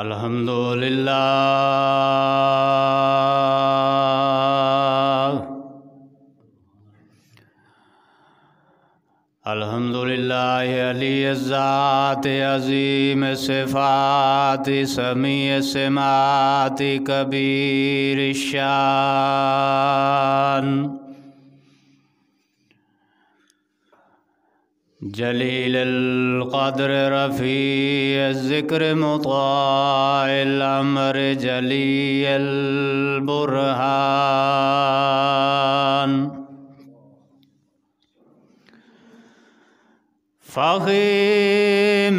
अल्हम्दुलिल्लाह अल्हम्दुलिल्लाह अली ज़ात अज़ीम सिफ़ात समी समात कबीर शान جليل القدر رفيع الذكر مطاع الأمر جلي البرهان فخيم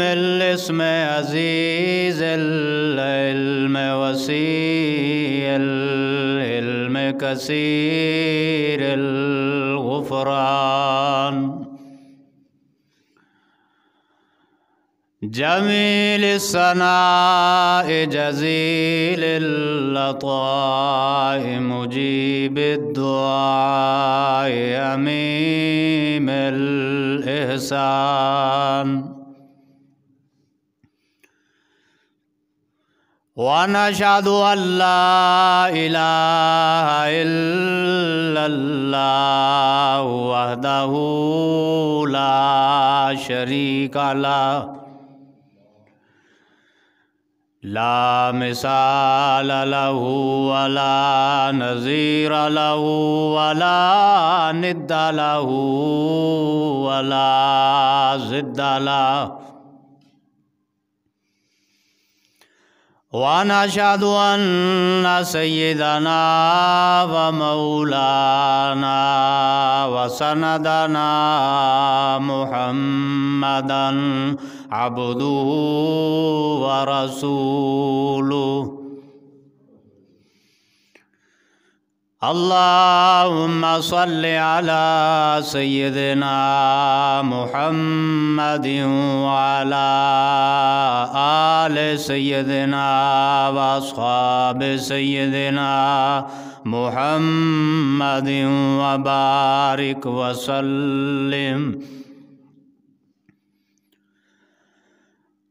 الاسم عزيز العلم وسيع العلم كثير الغفران جميل الصناء جزيل اللطاء مجيب الدعاء أميم الإحسان ونشهد أن لا إله إلا الله وحده لا شريك له لا مثال له ولا نظير له ولا ند له ولا زد له ونشهد أن سيدنا ومولانا وسندنا محمدًا عبده ورسوله اللهم صل على سيدنا محمد وعلى آل سيدنا وأصحاب سيدنا محمد وبارك وسلم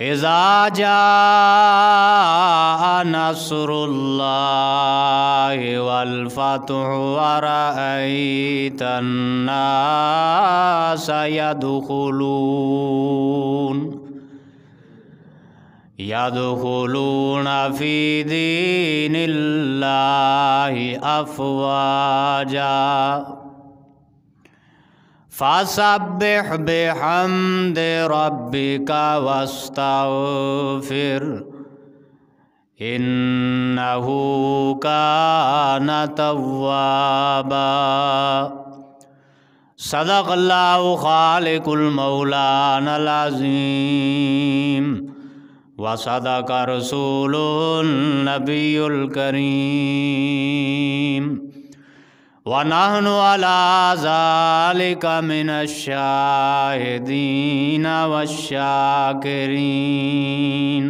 إذا جاء نصر الله والفتح ورأيت الناس يدخلون يدخلون في دين الله أفواجاً फ़ासबिह बेहमद रब्बिका वस्तफ़िर इन्नहू कान तव्वाबा सदक खालिकुलमौलानलाज़ीम वसदक रसूल नबील करीम वनाहन वालाजालिकमिनशाहिदीन वशाकरीन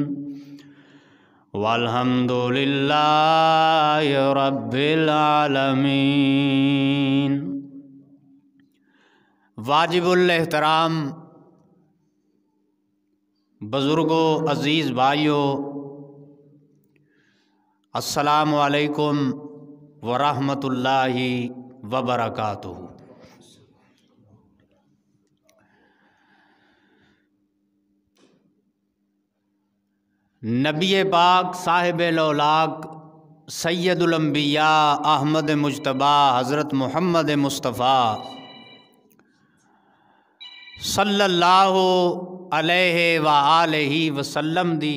वलहमदुल्ला अज़ीज़ भाइयों अस्सलाम वालेकुम वरहमतुल्ला वबरकत नबी पाक साहिब लौलाक सैदुलम्बिया अहमद मुशतबा हज़रत मोहम्मद मुस्तफ़ा सल्लल्लाहु अलैहि व आलही वसल्लम दी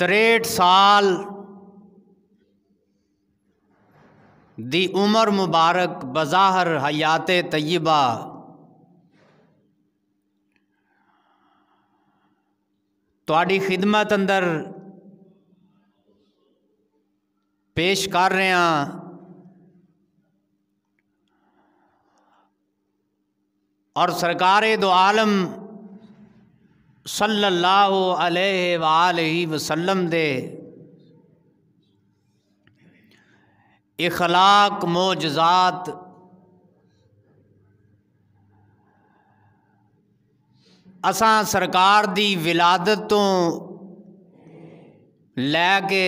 तिरठ साल दी उमर मुबारक बज़ाहर हयात तयबा थोड़ी खिदमत अंदर पेश कर रहे हैं और सरकार दो आलम सल्लल्लाहु अलैहि वसल्लम दे इखलाक मोजात असा सरकार दी विलादत तो लैके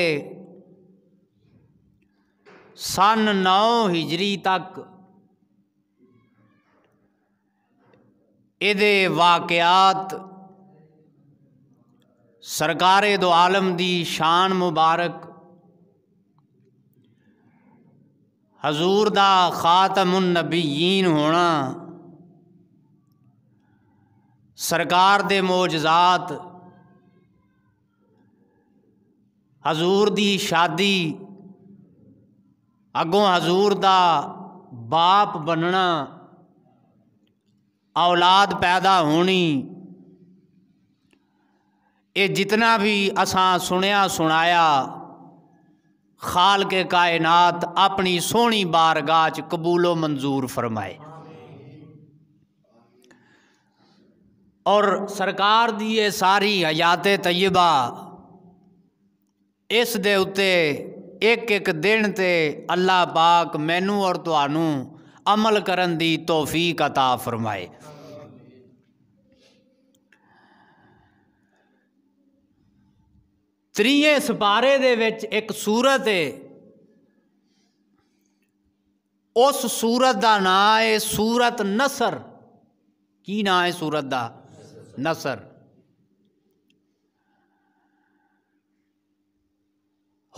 सन नौ हिजरी तक ये वाकयात सरकार दो आलम दी शान मुबारक हजूर दा खातमुन नबीन होना सरकार दे मोजजात हजूर दी शादी अगों हजूर दा बाप बनना औलाद पैदा होनी ये जितना भी असा सुनया सुनाया खाल के कायनात अपनी सोहनी बारगाह च कबूलो मंजूर फरमाए और सरकार की ये सारी हयात तयबा इस दे उते एक एक दिन ते अल्लाह पाक मैनू और तू अमल करन दी तौफीक अता फरमाए ਤ੍ਰੀਏ ਸਪਾਰੇ ਦੇ ਵਿੱਚ ਇੱਕ ਸੂਰਤ ਹੈ ਉਸ ਸੂਰਤ ਦਾ ਨਾਮ ਹੈ ਸੂਰਤ ਨਸਰ ਕੀ ਨਾਮ ਹੈ ਸੂਰਤ ਦਾ ਨਸਰ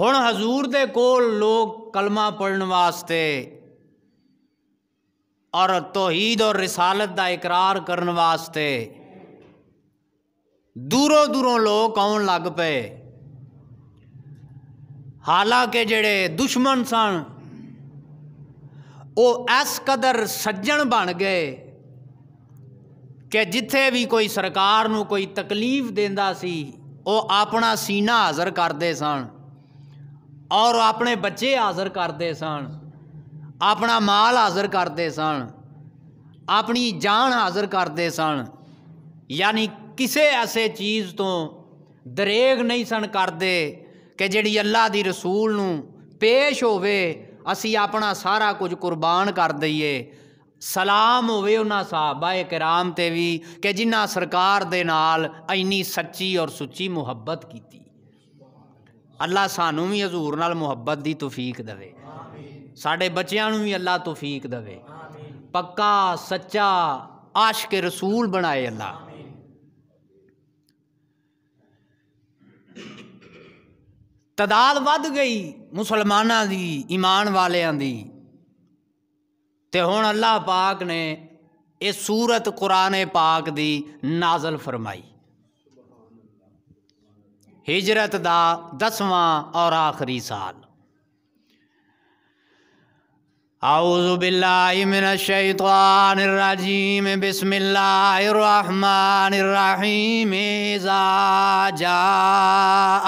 ਹੁਣ ਹਜ਼ੂਰ ਦੇ ਕੋਲ ਲੋਕ ਕਲਮਾ ਪੜਨ ਵਾਸਤੇ ਔਰ ਤੋਹੀਦ ਔਰ ਰਿਸਾਲਤ ਦਾ ਇਕਰਾਰ ਕਰਨ ਵਾਸਤੇ ਦੂਰੋਂ ਦੂਰੋਂ ਲੋਕ ਆਉਣ ਲੱਗ ਪਏ हालांकि जेड़े दुश्मन सन वो इस कदर सज्जन बन गए कि जिथे भी कोई सरकार कोई तकलीफ देता सी वो अपना सीना हाजिर करते सन और अपने बच्चे हाज़र करते सन अपना माल हाज़र करते सन अपनी जान हाजिर करते सन यानी किसी ऐसे चीज़ तो दरेग नहीं सन करते कि जी अल्लाह की रसूल न पेश हो असी अपना सारा कुछ कुरबान कर दईए सलाम होना साहबा एक राम से भी कि जिन्हें सरकार के नाल इन्नी सच्ची और सुची मुहब्बत की अल्लाह सानू भी हजूर न मुहब्बत की तुफीक दे साडे बच्चों भी अल्लाह तुफीक दे पक्का सच्चा आश के रसूल बनाए अल्लाह तादाद बद गई मुसलमाना दी ईमान वाल दी हूँ अल्लाह पाक ने यह सूरत कुरान पाक दी नाजल फरमाई हिजरत दा दसवां और आखिरी साल أعوذ بالله من الشيطان الرجيم بسم الله الرحمن الرحيم إذا جاء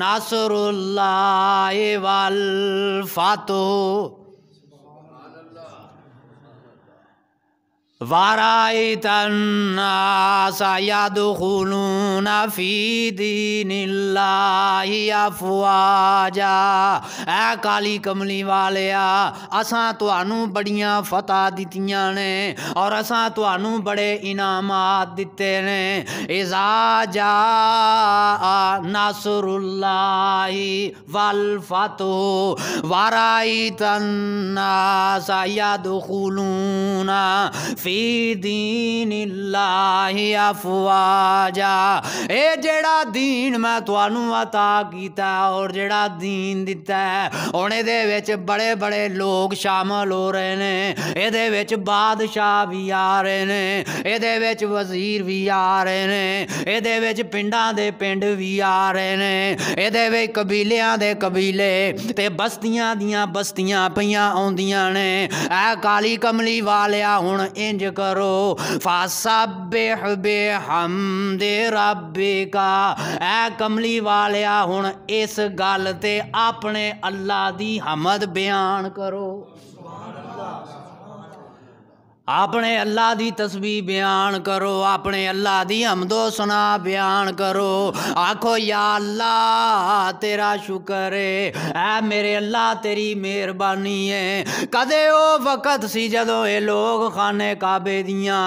நாசுருல்லாய் வால் ஃபாத்து ए काली कमली वाले असा थानू बड़िया फतह दतिया ने और असा थानू बड़े इनाम दते ने ऐसा जा नसुरुलाई वल फतो वाराई तन्ना सा दुखलू फी दीन अफवाजा ਇਹ ਜਿਹੜਾ ਦੀਨ ਮੈਂ ਤੁਹਾਨੂੰ عطا ਕੀਤਾ ਔਰ ਜਿਹੜਾ ਦੀਨ ਦਿੱਤਾ ਹੁਣ ਇਹਦੇ ਵਿੱਚ ਬੜੇ ਬੜੇ ਲੋਕ ਸ਼ਾਮਲ ਹੋ ਰਹੇ ਨੇ ਇਹਦੇ ਵਿੱਚ ਬਾਦਸ਼ਾਹ ਵੀ ਆ ਰਹੇ ਨੇ ਇਹਦੇ ਵਿੱਚ ਵਜ਼ੀਰ ਵੀ ਆ ਰਹੇ ਨੇ ਇਹਦੇ ਵਿੱਚ ਪਿੰਡਾਂ ਦੇ ਪਿੰਡ ਵੀ ਆ ਰਹੇ ਨੇ ਇਹਦੇ ਵਿੱਚ ਕਬੀਲਿਆਂ ਦੇ ਕਬੀਲੇ ਤੇ ਬਸਤੀਆਂ ਦੀਆਂ ਬਸਤੀਆਂ ਪਈਆਂ ਆਉਂਦੀਆਂ ਨੇ ਐ ਕਾਲੀ ਕਮਲੀ ਵਾਲਿਆ ਹੁਣ ਇੰਜ चेंज करो फासबिह बेहमदे रब्बे का कमली वालिया हूँ इस गल ते अपने अल्लाह की हमद बयान करो આપણે અલ્લાહથી તસબી બયાન કરો આપણે અલ્લાહથી હમદો સના બયાન बयान करो आखो या તેરા तेरा હે ऐ मेरे अल्लाह तेरी मेहरबानी है कदे वो वक्त सी जदों ये लोग खाने काबे दिया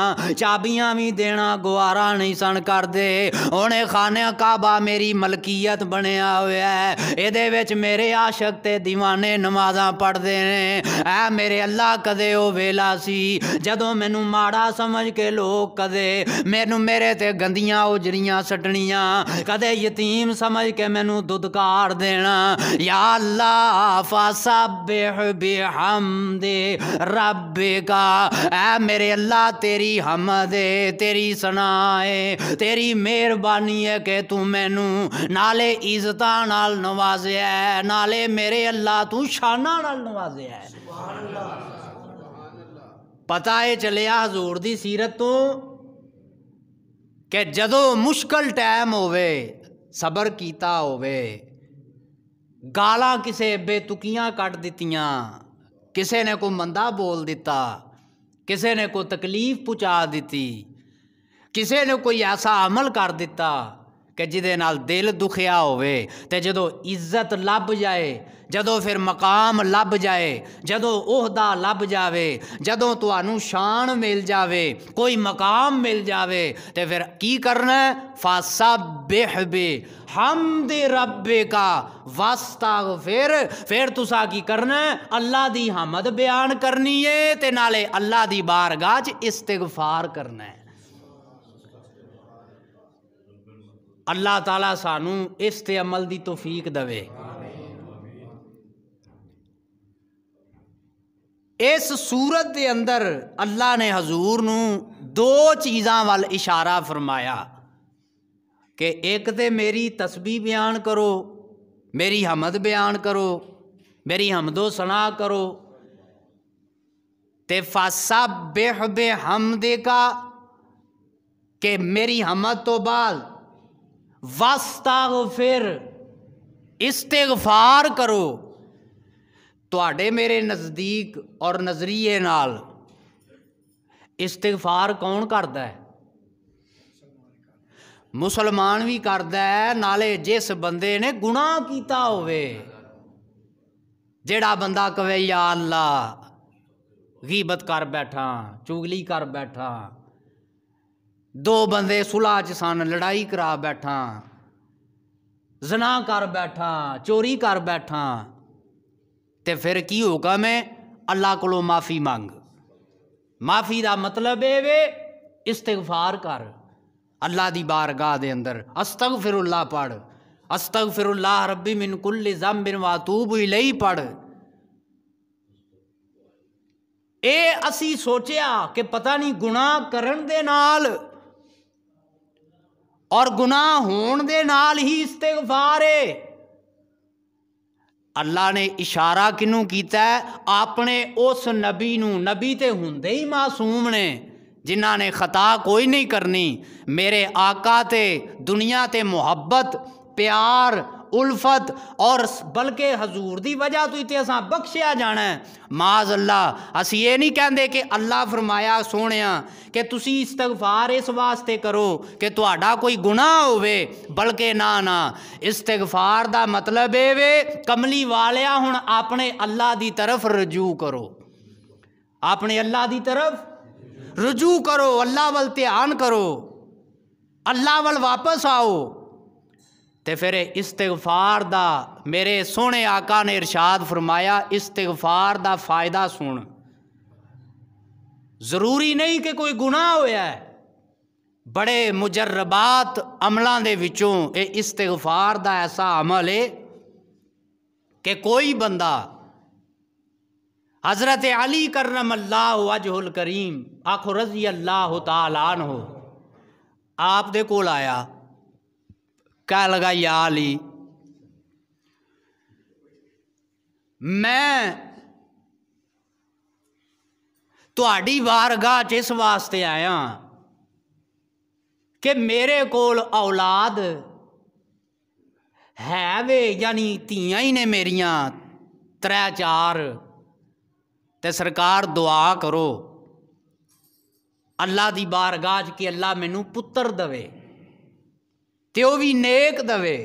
चाबियां भी देना गुआरा नहीं सन करते हमने खाने काबा मेरी मलकीयत बनया होया है एदे मेरे आशक दीवाने नमाजा पढ़ते हैं ऐ मेरे अल्लाह कदे वो वेला सी जदों मैनू माड़ा समझ के लोग कदे मैनू मेरे ते गंदियां उजरियां सटनियां कदे यतीम समझ के मैनू दुधकार देना या फासा बेह बे दे रब का ए मेरे अल्लाह तेरी हम दे तेरी सनाए तेरी मेहरबानी है के तू मैनू नाले इज्जत नाल नवाजे है नाले मेरे अल्लाह तू शाना नवाजे है पता है चलिया हजूर की सीरत तो कि जो मुश्किल टैम होवे सबर किया होवे गाल किसी बेतुकिया कट दियाँ किसी ने कोई मंदा बोल दिता किसी ने कोई तकलीफ पहुँचा दी किसी ने कोई ऐसा अमल कर दिता ਕਿ ਜਿਹਦੇ ਨਾਲ ਦਿਲ ਦੁਖਿਆ ਹੋਵੇ ਤੇ ਜਦੋਂ ਇੱਜ਼ਤ ਲੱਭ ਜਾਏ ਜਦੋਂ ਫਿਰ ਮਕਾਮ ਲੱਭ ਜਾਏ ਜਦੋਂ ਉਹਦਾ ਲੱਭ ਜਾਵੇ ਜਦੋਂ ਤੁਹਾਨੂੰ ਸ਼ਾਨ ਮਿਲ ਜਾਵੇ ਕੋਈ ਮਕਾਮ ਮਿਲ ਜਾਵੇ ਤੇ ਫਿਰ ਕੀ ਕਰਨਾ ਫਾਸਬਿਹ ਬੇ ਹਮਦ ਰੱਬੇ ਕਾ ਵਸਤਾਗਫਿਰ ਫਿਰ ਤੁਸੀਂ ਕੀ ਕਰਨਾ ਅੱਲਾ ਦੀ ਹਮਦ ਬਿਆਨ ਕਰਨੀ ਏ ਤੇ ਨਾਲੇ ਅੱਲਾ ਦੀ ਬਾਰਗਾਹ 'ਚ ਇਸਤਗਫਾਰ ਕਰਨਾ अल्लाह ताला सानू इस ते अमल दी तौफीक दवे इस सूरत के अंदर अल्लाह ने हजूर न दो चीज़ां वाल इशारा फरमाया कि एक तो मेरी तस्बी बयान करो मेरी हमद बयान करो मेरी हमदो सना करो ते फासा बेहबे हमदे का कि मेरी हमद तो बाद वस्ता फिर इस्तेफार करो थे तो मेरे नज़दीक और नज़रिए इस्तेफार कौन करता है मुसलमान भी करता है नाले जिस बंदे ने गुनाह किया हो जड़ा बंदा कवे या अल्लाह गीबत कर बैठा चुगली कर बैठा दो बंदे सुलह च सन लड़ाई करा बैठा जना कर बैठा चोरी कर बैठा तो फिर की होगा मैं अल्लाह को माफ़ी मंग माफ़ी का मतलब है वे इस्तगफार कर अल्लाह की बारगाह दे अंदर अस्तग फिर उल्ला पढ़ अस्तग फिर उल्ला रबी मिन कुल जम बिन वातूब ले पढ़ ए असी ਸੋਚਿਆ कि पता नहीं ਗੁਨਾਹ करण ਦੇ नाल और गुनाह होने के नाल ही इस्तेफार है अल्लाह ने इशारा किनू किया अपने उस नबी नबी ते होंगे ही मासूम ने जिन्ह ने खता कोई नहीं करनी मेरे आका तो दुनिया से मुहब्बत प्यार उल्फत और बल्कि हजूर की वजह तो इतने असा बख्शिया जाना है माज अल्लाह असं ये नहीं कहते कि अल्लाह फरमाया सोने कि तुम इस्तगफार इस वास्ते करो कि थोड़ा कोई गुना हो बल्कि ना ना इस्तगफार का मतलब ये वे कमली वालिया हूँ अपने अल्लाह की तरफ रजू करो अपने अल्लाह की तरफ रजू करो अल्लाह वाल ध्यान करो अल्लाह वाल वापस आओ तो फिर इस्तगफार का मेरे सोहने आका ने इरशाद फरमाया इस्तगफार का फायदा सुन जरूरी नहीं कि कोई गुनाह होया है। बड़े मुजर्रबात अमलों के ਵਿੱਚੋਂ ਇਹ ਇਸਤਗਫਾਰ ਦਾ ऐसा अमल है कि कोई ਬੰਦਾ हज़रत अली करम अल्लाह वजहुल करीम आखो रजी अल्लाह तालान हो आप दे कोल आया क्या लगाई आली मैं ਤੁਹਾਡੀ ਵਾਰਗਾ ਚ ਇਸ ਵਾਸਤੇ ਆਇਆ ਕਿ ਮੇਰੇ ਕੋਲ ਔਲਾਦ ਹੈ ਵੇ ਯਾਨੀ ਧੀਆਂ ਹੀ ਨੇ ਮੇਰੀਆਂ ਤਰੇ ਚਾਰ ਤੇ ਸਰਕਾਰ ਦੁਆ ਕਰੋ ਅੱਲਾ ਦੀ ਬਾਰਗਾਹ 'ਚ ਕਿ ਅੱਲਾ ਮੈਨੂੰ ਪੁੱਤਰ ਦਵੇ ਤੇ ਉਹ ਵੀ ਨੇਕ ਦਵੇ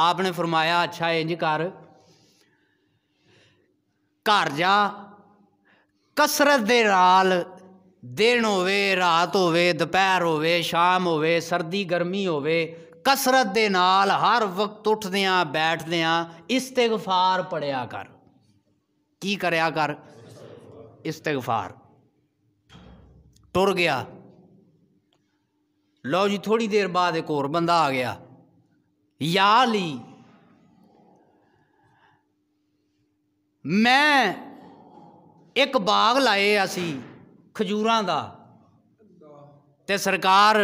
ਆਪਨੇ ਫਰਮਾਇਆ ਅੱਛਾ ਇੰਜ ਕਰ ਘਰ ਜਾ ਕਸਰਤ ਦੇ ਨਾਲ ਦਿਨ ਹੋਵੇ ਰਾਤ ਹੋਵੇ ਦੁਪਹਿਰ ਹੋਵੇ ਸ਼ਾਮ ਹੋਵੇ ਸਰਦੀ ਗਰਮੀ ਹੋਵੇ ਕਸਰਤ ਦੇ ਨਾਲ ਹਰ ਵਕਤ ਉੱਠਦੇ ਆ ਬੈਠਦੇ ਆ ਇਸਤਿਗਫਾਰ ਪੜਿਆ ਕਰ ਕੀ ਕਰਿਆ ਕਰ ਇਸਤਿਗਫਾਰ ਟੁਰ ਗਿਆ लो जी थोड़ी देर बाद एक और बंदा आ गया या ली मैं एक बाग लाए असी खजूर का तो सरकार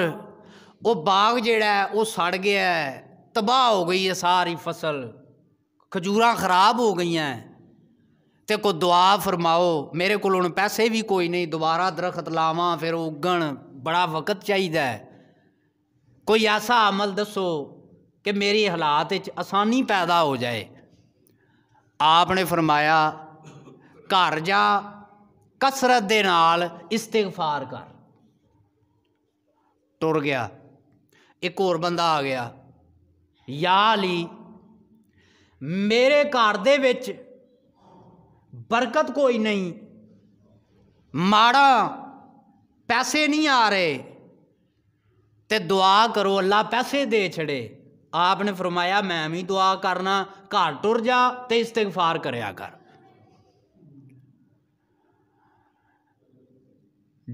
वो बाग जड़ा वो सड़ गया है तबाह हो गई है सारी फसल खजूर खराब हो गई हैं तो को दुआ फरमाओ मेरे को पैसे भी कोई नहीं दोबारा दरख्त लाव फिर उगन बड़ा वक्त चाहिए ਕੋਈ ਐਸਾ ਅਮਲ ਦੱਸੋ ਕਿ ਮੇਰੀ ਹਾਲਾਤ ਵਿੱਚ ਆਸਾਨੀ ਪੈਦਾ ਹੋ ਜਾਏ ਆਪ ਨੇ ਫਰਮਾਇਆ ਘਰ ਜਾ ਕਸਰਤ ਦੇ ਨਾਲ ਇਸਤਿਗਫਾਰ ਕਰ ਟੁਰ ਗਿਆ ਇੱਕ ਹੋਰ ਬੰਦਾ ਆ ਗਿਆ ਯਾ ਅਲੀ ਮੇਰੇ ਘਰ ਦੇ ਵਿੱਚ ਬਰਕਤ ਕੋਈ ਨਹੀਂ ਮਾੜਾ ਪੈਸੇ ਨਹੀਂ ਆ ਰਹੇ तो दुआ करो अल्लाह पैसे दे छड़े आपने फरमाया मैं भी दुआ करना घर तुर जा तो इस्तेफार कर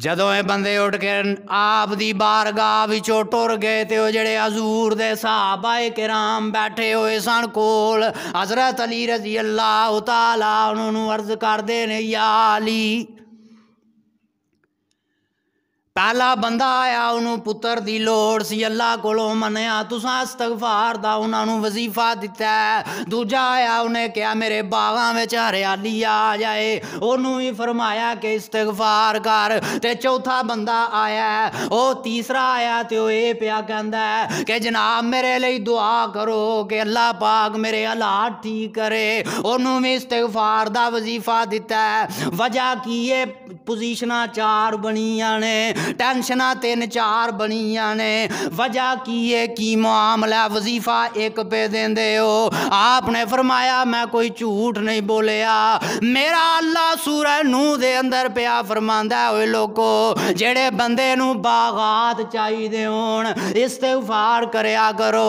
जदों बंदे उठ के आप दी बारगाह बारगा टुर गए तो जड़े हजूर दे साहब आए के राम बैठे हुए सन कोल हजरत अली रजी अल्लाह उतला उन्होंने अर्ज करते ने या अली पहला बंदा आया उन्होंने पुत्र की लड़ सी अल्लाह को मनिया तुसा का उन्होंने वजीफा दिता है दूजा आया उन्हें कहा मेरे बागों में हरियाली आ जाए ओनू भी फरमाया कि इस्तगफार कर तो चौथा बंदा आया है वह तीसरा आया तो ये पिया कहता है कि जनाब मेरे लिए दुआ करो कि अल्लाह पाक मेरे हालात ठीक करे ओनू भी इस्तगफार का वजीफा दिता है वजह की है पोजीशनां चार बनिया ने टेंशन तीन चार बनिया ने वजह की है की मामला वजीफा एक पे देंदे हो आपने फरमाया मैं कोई झूठ नहीं बोलिया मेरा अल्लाह सूरह नूह दे अंदर पिया फरमा ओए लोको जेड़े बंदे बागात चाहिए होन इस्तेगफार करया करो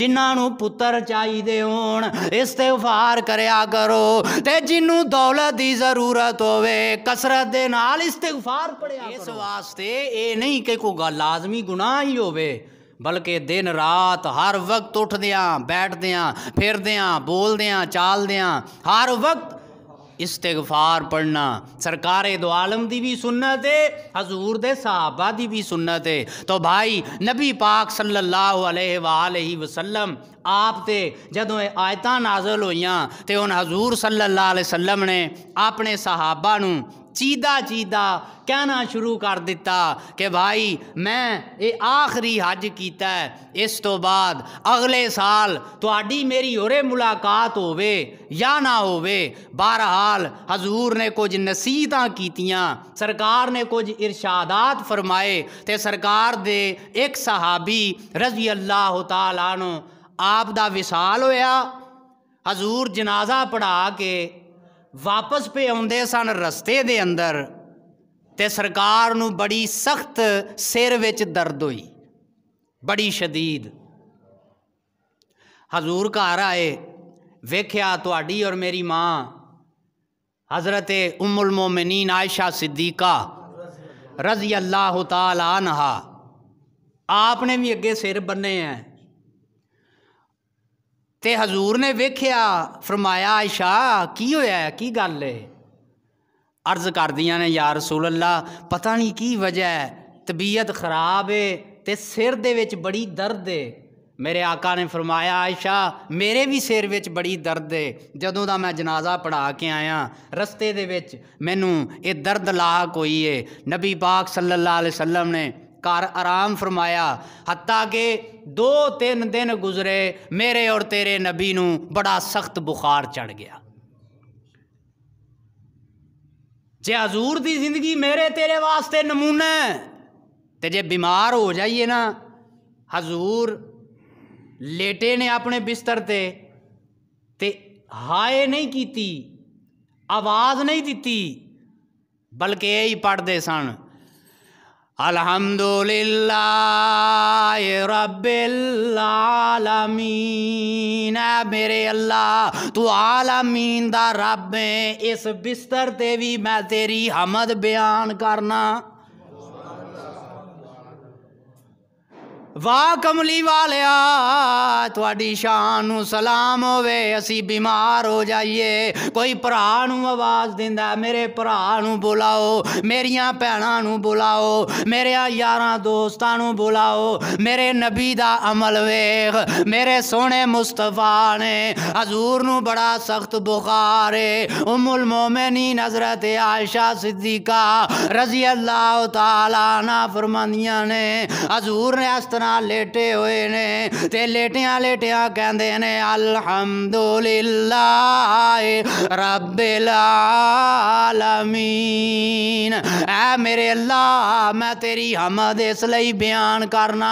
जिन्हां नु पुत्र चाहिए होन इस्तेगफार करया करो ते जिन्नू दौलत की जरूरत होवे कसरत दे ਦੇ ਨਾਲ ਇਸਤਗਫਾਰ ਪੜਿਆ ਇਸ ਵਾਸਤੇ ਇਹ ਨਹੀਂ ਕਿ लाजमी गुनाह ही हो बल्कि दिन रात हर वक्त उठद बैठद फिरद बोलद चालद हर वक्त इस्तेफार पढ़ना सरकारे दो आलम की भी सुन्नत है हजूर दे सहाबा की भी सुन्नत है तो भाई नबी पाक सल्लल्लाहु अलैहि वसल्लम आप ते जदों आयतां नाजल हुई तो उन हजूर सल्लल्लाहु अलैहि वसल्लम ने अपने सहाबा चीदा चीदा कहना शुरू कर दिता कि भाई मैं ये आखिरी हज किया इस तो बाद अगले साल थोड़ी तो मेरी और मुलाकात हो या ना हो बहरहाल हजूर ने कुछ नसीहत कीतियाँ सरकार ने कुछ इर्शादात फरमाए तो सरकार दे एक सहाबी रजी अल्लाह तला आप का विशाल होया हजूर जनाजा पढ़ा के वापस पे आते सन रस्ते दे अंदर तो सरकार बड़ी सख्त सिर में दर्द हुई बड़ी शदीद हजूर घर आए वेख्या थोड़ी और मेरी माँ हज़रत उमुल मोमिनीन आयशा सिद्दीका रजी अल्लाह तला नहा आपने भी अगे सिर बने हैं तो हजूर ने वेख्या फरमाया आयशा की होया की गल है अर्ज कर दया ने यार रसूल सोल्ला पता नहीं की वजह है तबीयत खराब है तो सिर दे बड़ी दर्द है मेरे आका ने फरमाया आयशा मेरे भी सिर में बड़ी दर्द है जदों का मैं जनाजा पढ़ा के आया रस्ते दे मैनू ये दर्द लाक है नबी पाक सल्ला वसलम ने कार आराम फरमाया हत्ता के दो तीन दिन गुजरे मेरे और तेरे नबी नू बड़ा सख्त बुखार चढ़ गया जे हजूर की जिंदगी मेरे तेरे वास्ते नमूना है तो जे बीमार हो जाइए ना हजूर लेटे ने अपने बिस्तर ते ते हाय नहीं कीती आवाज़ नहीं दी बल्कि यही पढ़ते सन अल्हम्दुलिल्लाह रब्बिल आलमीन मेरे अल्लाह तू आलमीन दा रब है इस बिस्तर ते भी मैं तेरी हमद बयान करना वाह कमली वालिया थोड़ी शान सलाम हो असी बीमार हो जाइए कोई भरा आवाज़ दिता मेरे भरा बुलाओ मेरिया भैनों बुलाओ मेरिया यार दोस्तों बुलाओ मेरे नबी का अमल वेख मेरे सोने मुस्तफा ने हजूर न बड़ा सख्त बुखार है उमुल मोमिनी नजरत आयशा सिद्दीका रजी अल्लाह तला ना फरमानिया ने हजूर ने इस तरह ना लेटे हुए ने ते लेटिया लेटिया कहते ने अलहमदुल्ला रबीन ऐ मेरे अल्लाह मैं तेरी हमद इसलिए बयान करना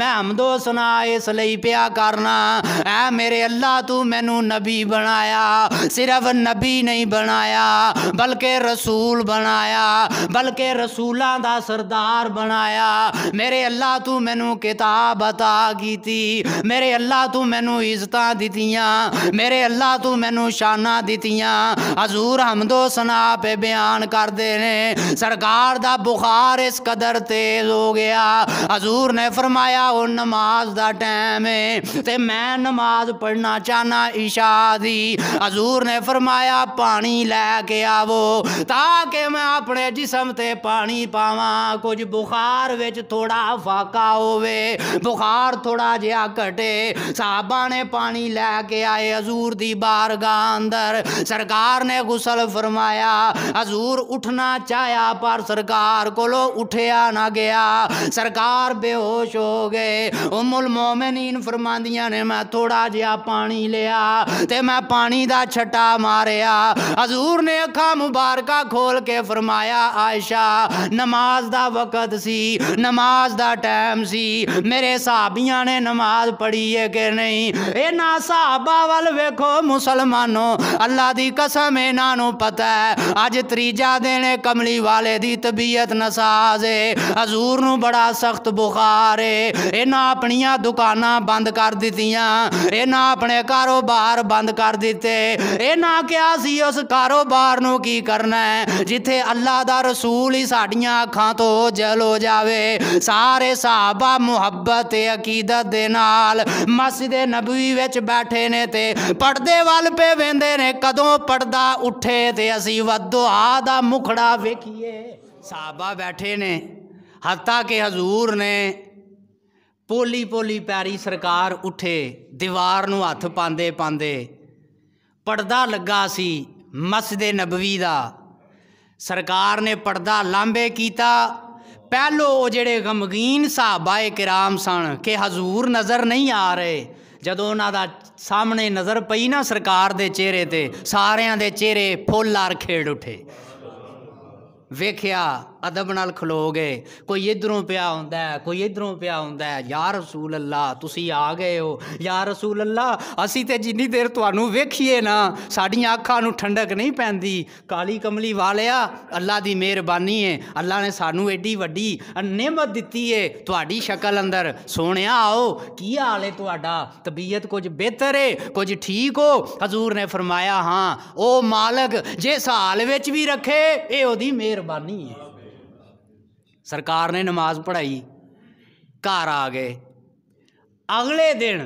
मैं हमदो सुना इसलिए प्या करना ऐ मेरे अल्लाह तू मैनू नबी बनाया सिर्फ नबी नहीं बनाया बल्कि रसूल बनाया बल्कि रसूलों का सरदार बनाया मेरे अल्लाह तू मैनू कि ਕਿਤਾਬਤਾ की मेरे अल्लाह तू मैनू इज्जत दतिया मेरे अल्लाह तू मैनू शाना दतिया हजूर हमदो ਸਨਾ पे बयान करते ने सरकार का बुखार इस कदर तेज हो गया हजूर ने फरमाया वो नमाज का टैम है तो मैं नमाज पढ़ना चाहना ईशा दी हजूर ने फरमाया पानी लैके आवो ताकि मैं अपने जिसम से पानी पाव कुछ बुखार थोड़ा फाका होवे बुखार थोड़ा जहा ਘਟੇ साहबा ने पानी लैके आए हजूर दी ਦੀ ਬਾਰਗਾਹ सरकार ने गुसल फरमाया हजूर उठना चाया पर सरकार को उठया ना गया सरकार बेहोश हो गए उमुल मोमिनीन फरमादिया ने मैं थोड़ा जहा पानी लिया ते मैं पानी का छटा मारिया हजूर ने अखा मुबारक खोल के फरमाया आयशा नमाज का वकत सी नमाज का टाइम सी मेरे साबिया ने नमाज पढ़ी है कि नहीं ए ना साबा वाल वेखो मुसलमानो अल्लाह की कसम इन्हों पता है अज त्रीजा दिन कमली वाले की तबीयत नसाज है हजूर न बड़ा सख्त बुखार है इन्हें अपन दुकाना बंद कर दितियाँ इन्हें अपने कारोबार बंद कर दिते इन्हें क्या उस कारोबार न करना है जिथे अल्लाह का रसूल ही साढ़िया अखा तो जल हो जाए सारे साहबा ਮੁਹੱਬਤ ਅਕੀਦਤ ਦੇ ਨਾਲ ਮਸਜਿਦ ਨਬਵੀ ਵਿੱਚ ਬੈਠੇ ਨੇ ਤੇ ਪਰਦੇ ਵੱਲ ਪੇ ਵੇਂਦੇ ਨੇ ਕਦੋਂ ਪਰਦਾ ਉੱਠੇ ਤੇ ਅਸੀਂ ਵਦੁਆ ਦਾ ਮੁਖੜਾ ਵੇਖੀਏ ਸਾਹਬਾ ਬੈਠੇ ਨੇ ਹੱਤਾ ਕੇ ਹਜ਼ੂਰ ਨੇ ਪੋਲੀ ਪੋਲੀ ਪੈਰੀ ਸਰਕਾਰ ਉੱਠੇ ਦੀਵਾਰ ਨੂੰ ਹੱਥ ਪਾਉਂਦੇ ਪਾਉਂਦੇ ਪਰਦਾ ਲੱਗਾ ਸੀ ਮਸਜਿਦ ਨਬਵੀ ਦਾ ਸਰਕਾਰ ਨੇ ਪਰਦਾ ਲਾਂਬੇ ਕੀਤਾ पहलो जड़े गमगीन साहबाए किराम सन के हजूर नज़र नहीं आ रहे जो उन्होंने सामने नज़र पई ना सरकार के चेहरे पर सारे चेहरे फुल आर खेड़ उठे वेख्या अदब न खलो गए कोई इधरों पिया हों कोई इधरों पिया हों यार रसूल अल्लाह तुम आ गए हो यार रसूल अल्लाह असी तो जिनी देर तू वेखीए ना साढ़िया अखा ठंडक नहीं पैंती काली कमली वाले अल्लाह की मेहरबानी है अल्लाह ने सानू एडी वी नियमत दिती है थोड़ी शकल अंदर सोने आओ की हाल है तबीयत कुछ बेहतर है कुछ ठीक हो हजूर ने फरमाया हाँ वो मालक जिस हाल भी रखे ये मेहरबानी है सरकार ने नमाज पढ़ाई घर आ गए अगले दिन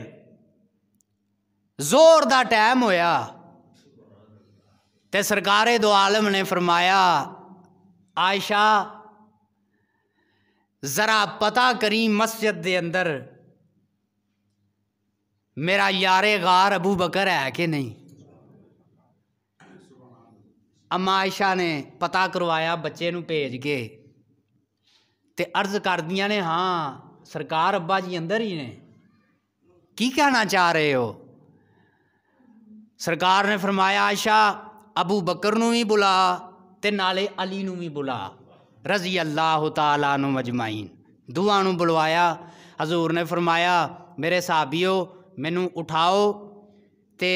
जोर का टैम होया तो सरकार दो आलम ने फरमाया आयशा ज़रा पता करी मस्जिद के अंदर मेरा यार गार अबू बकर है कि नहीं अम्मा आयशा ने पता करवाया बच्चे भेज के अर्ज कर ਕਰਦੀਆਂ ने हाँ सरकार अब्बा जी अंदर ही ने की कहना चाह रहे हो सरकार ने फरमाया आशा अबू बकर भी बुला ते नाले अली भी बुला रजी अल्लाह तला मजमाइन दुआ बुलवाया हजूर ने फरमाया मेरे साबियो मैनू उठाओ ते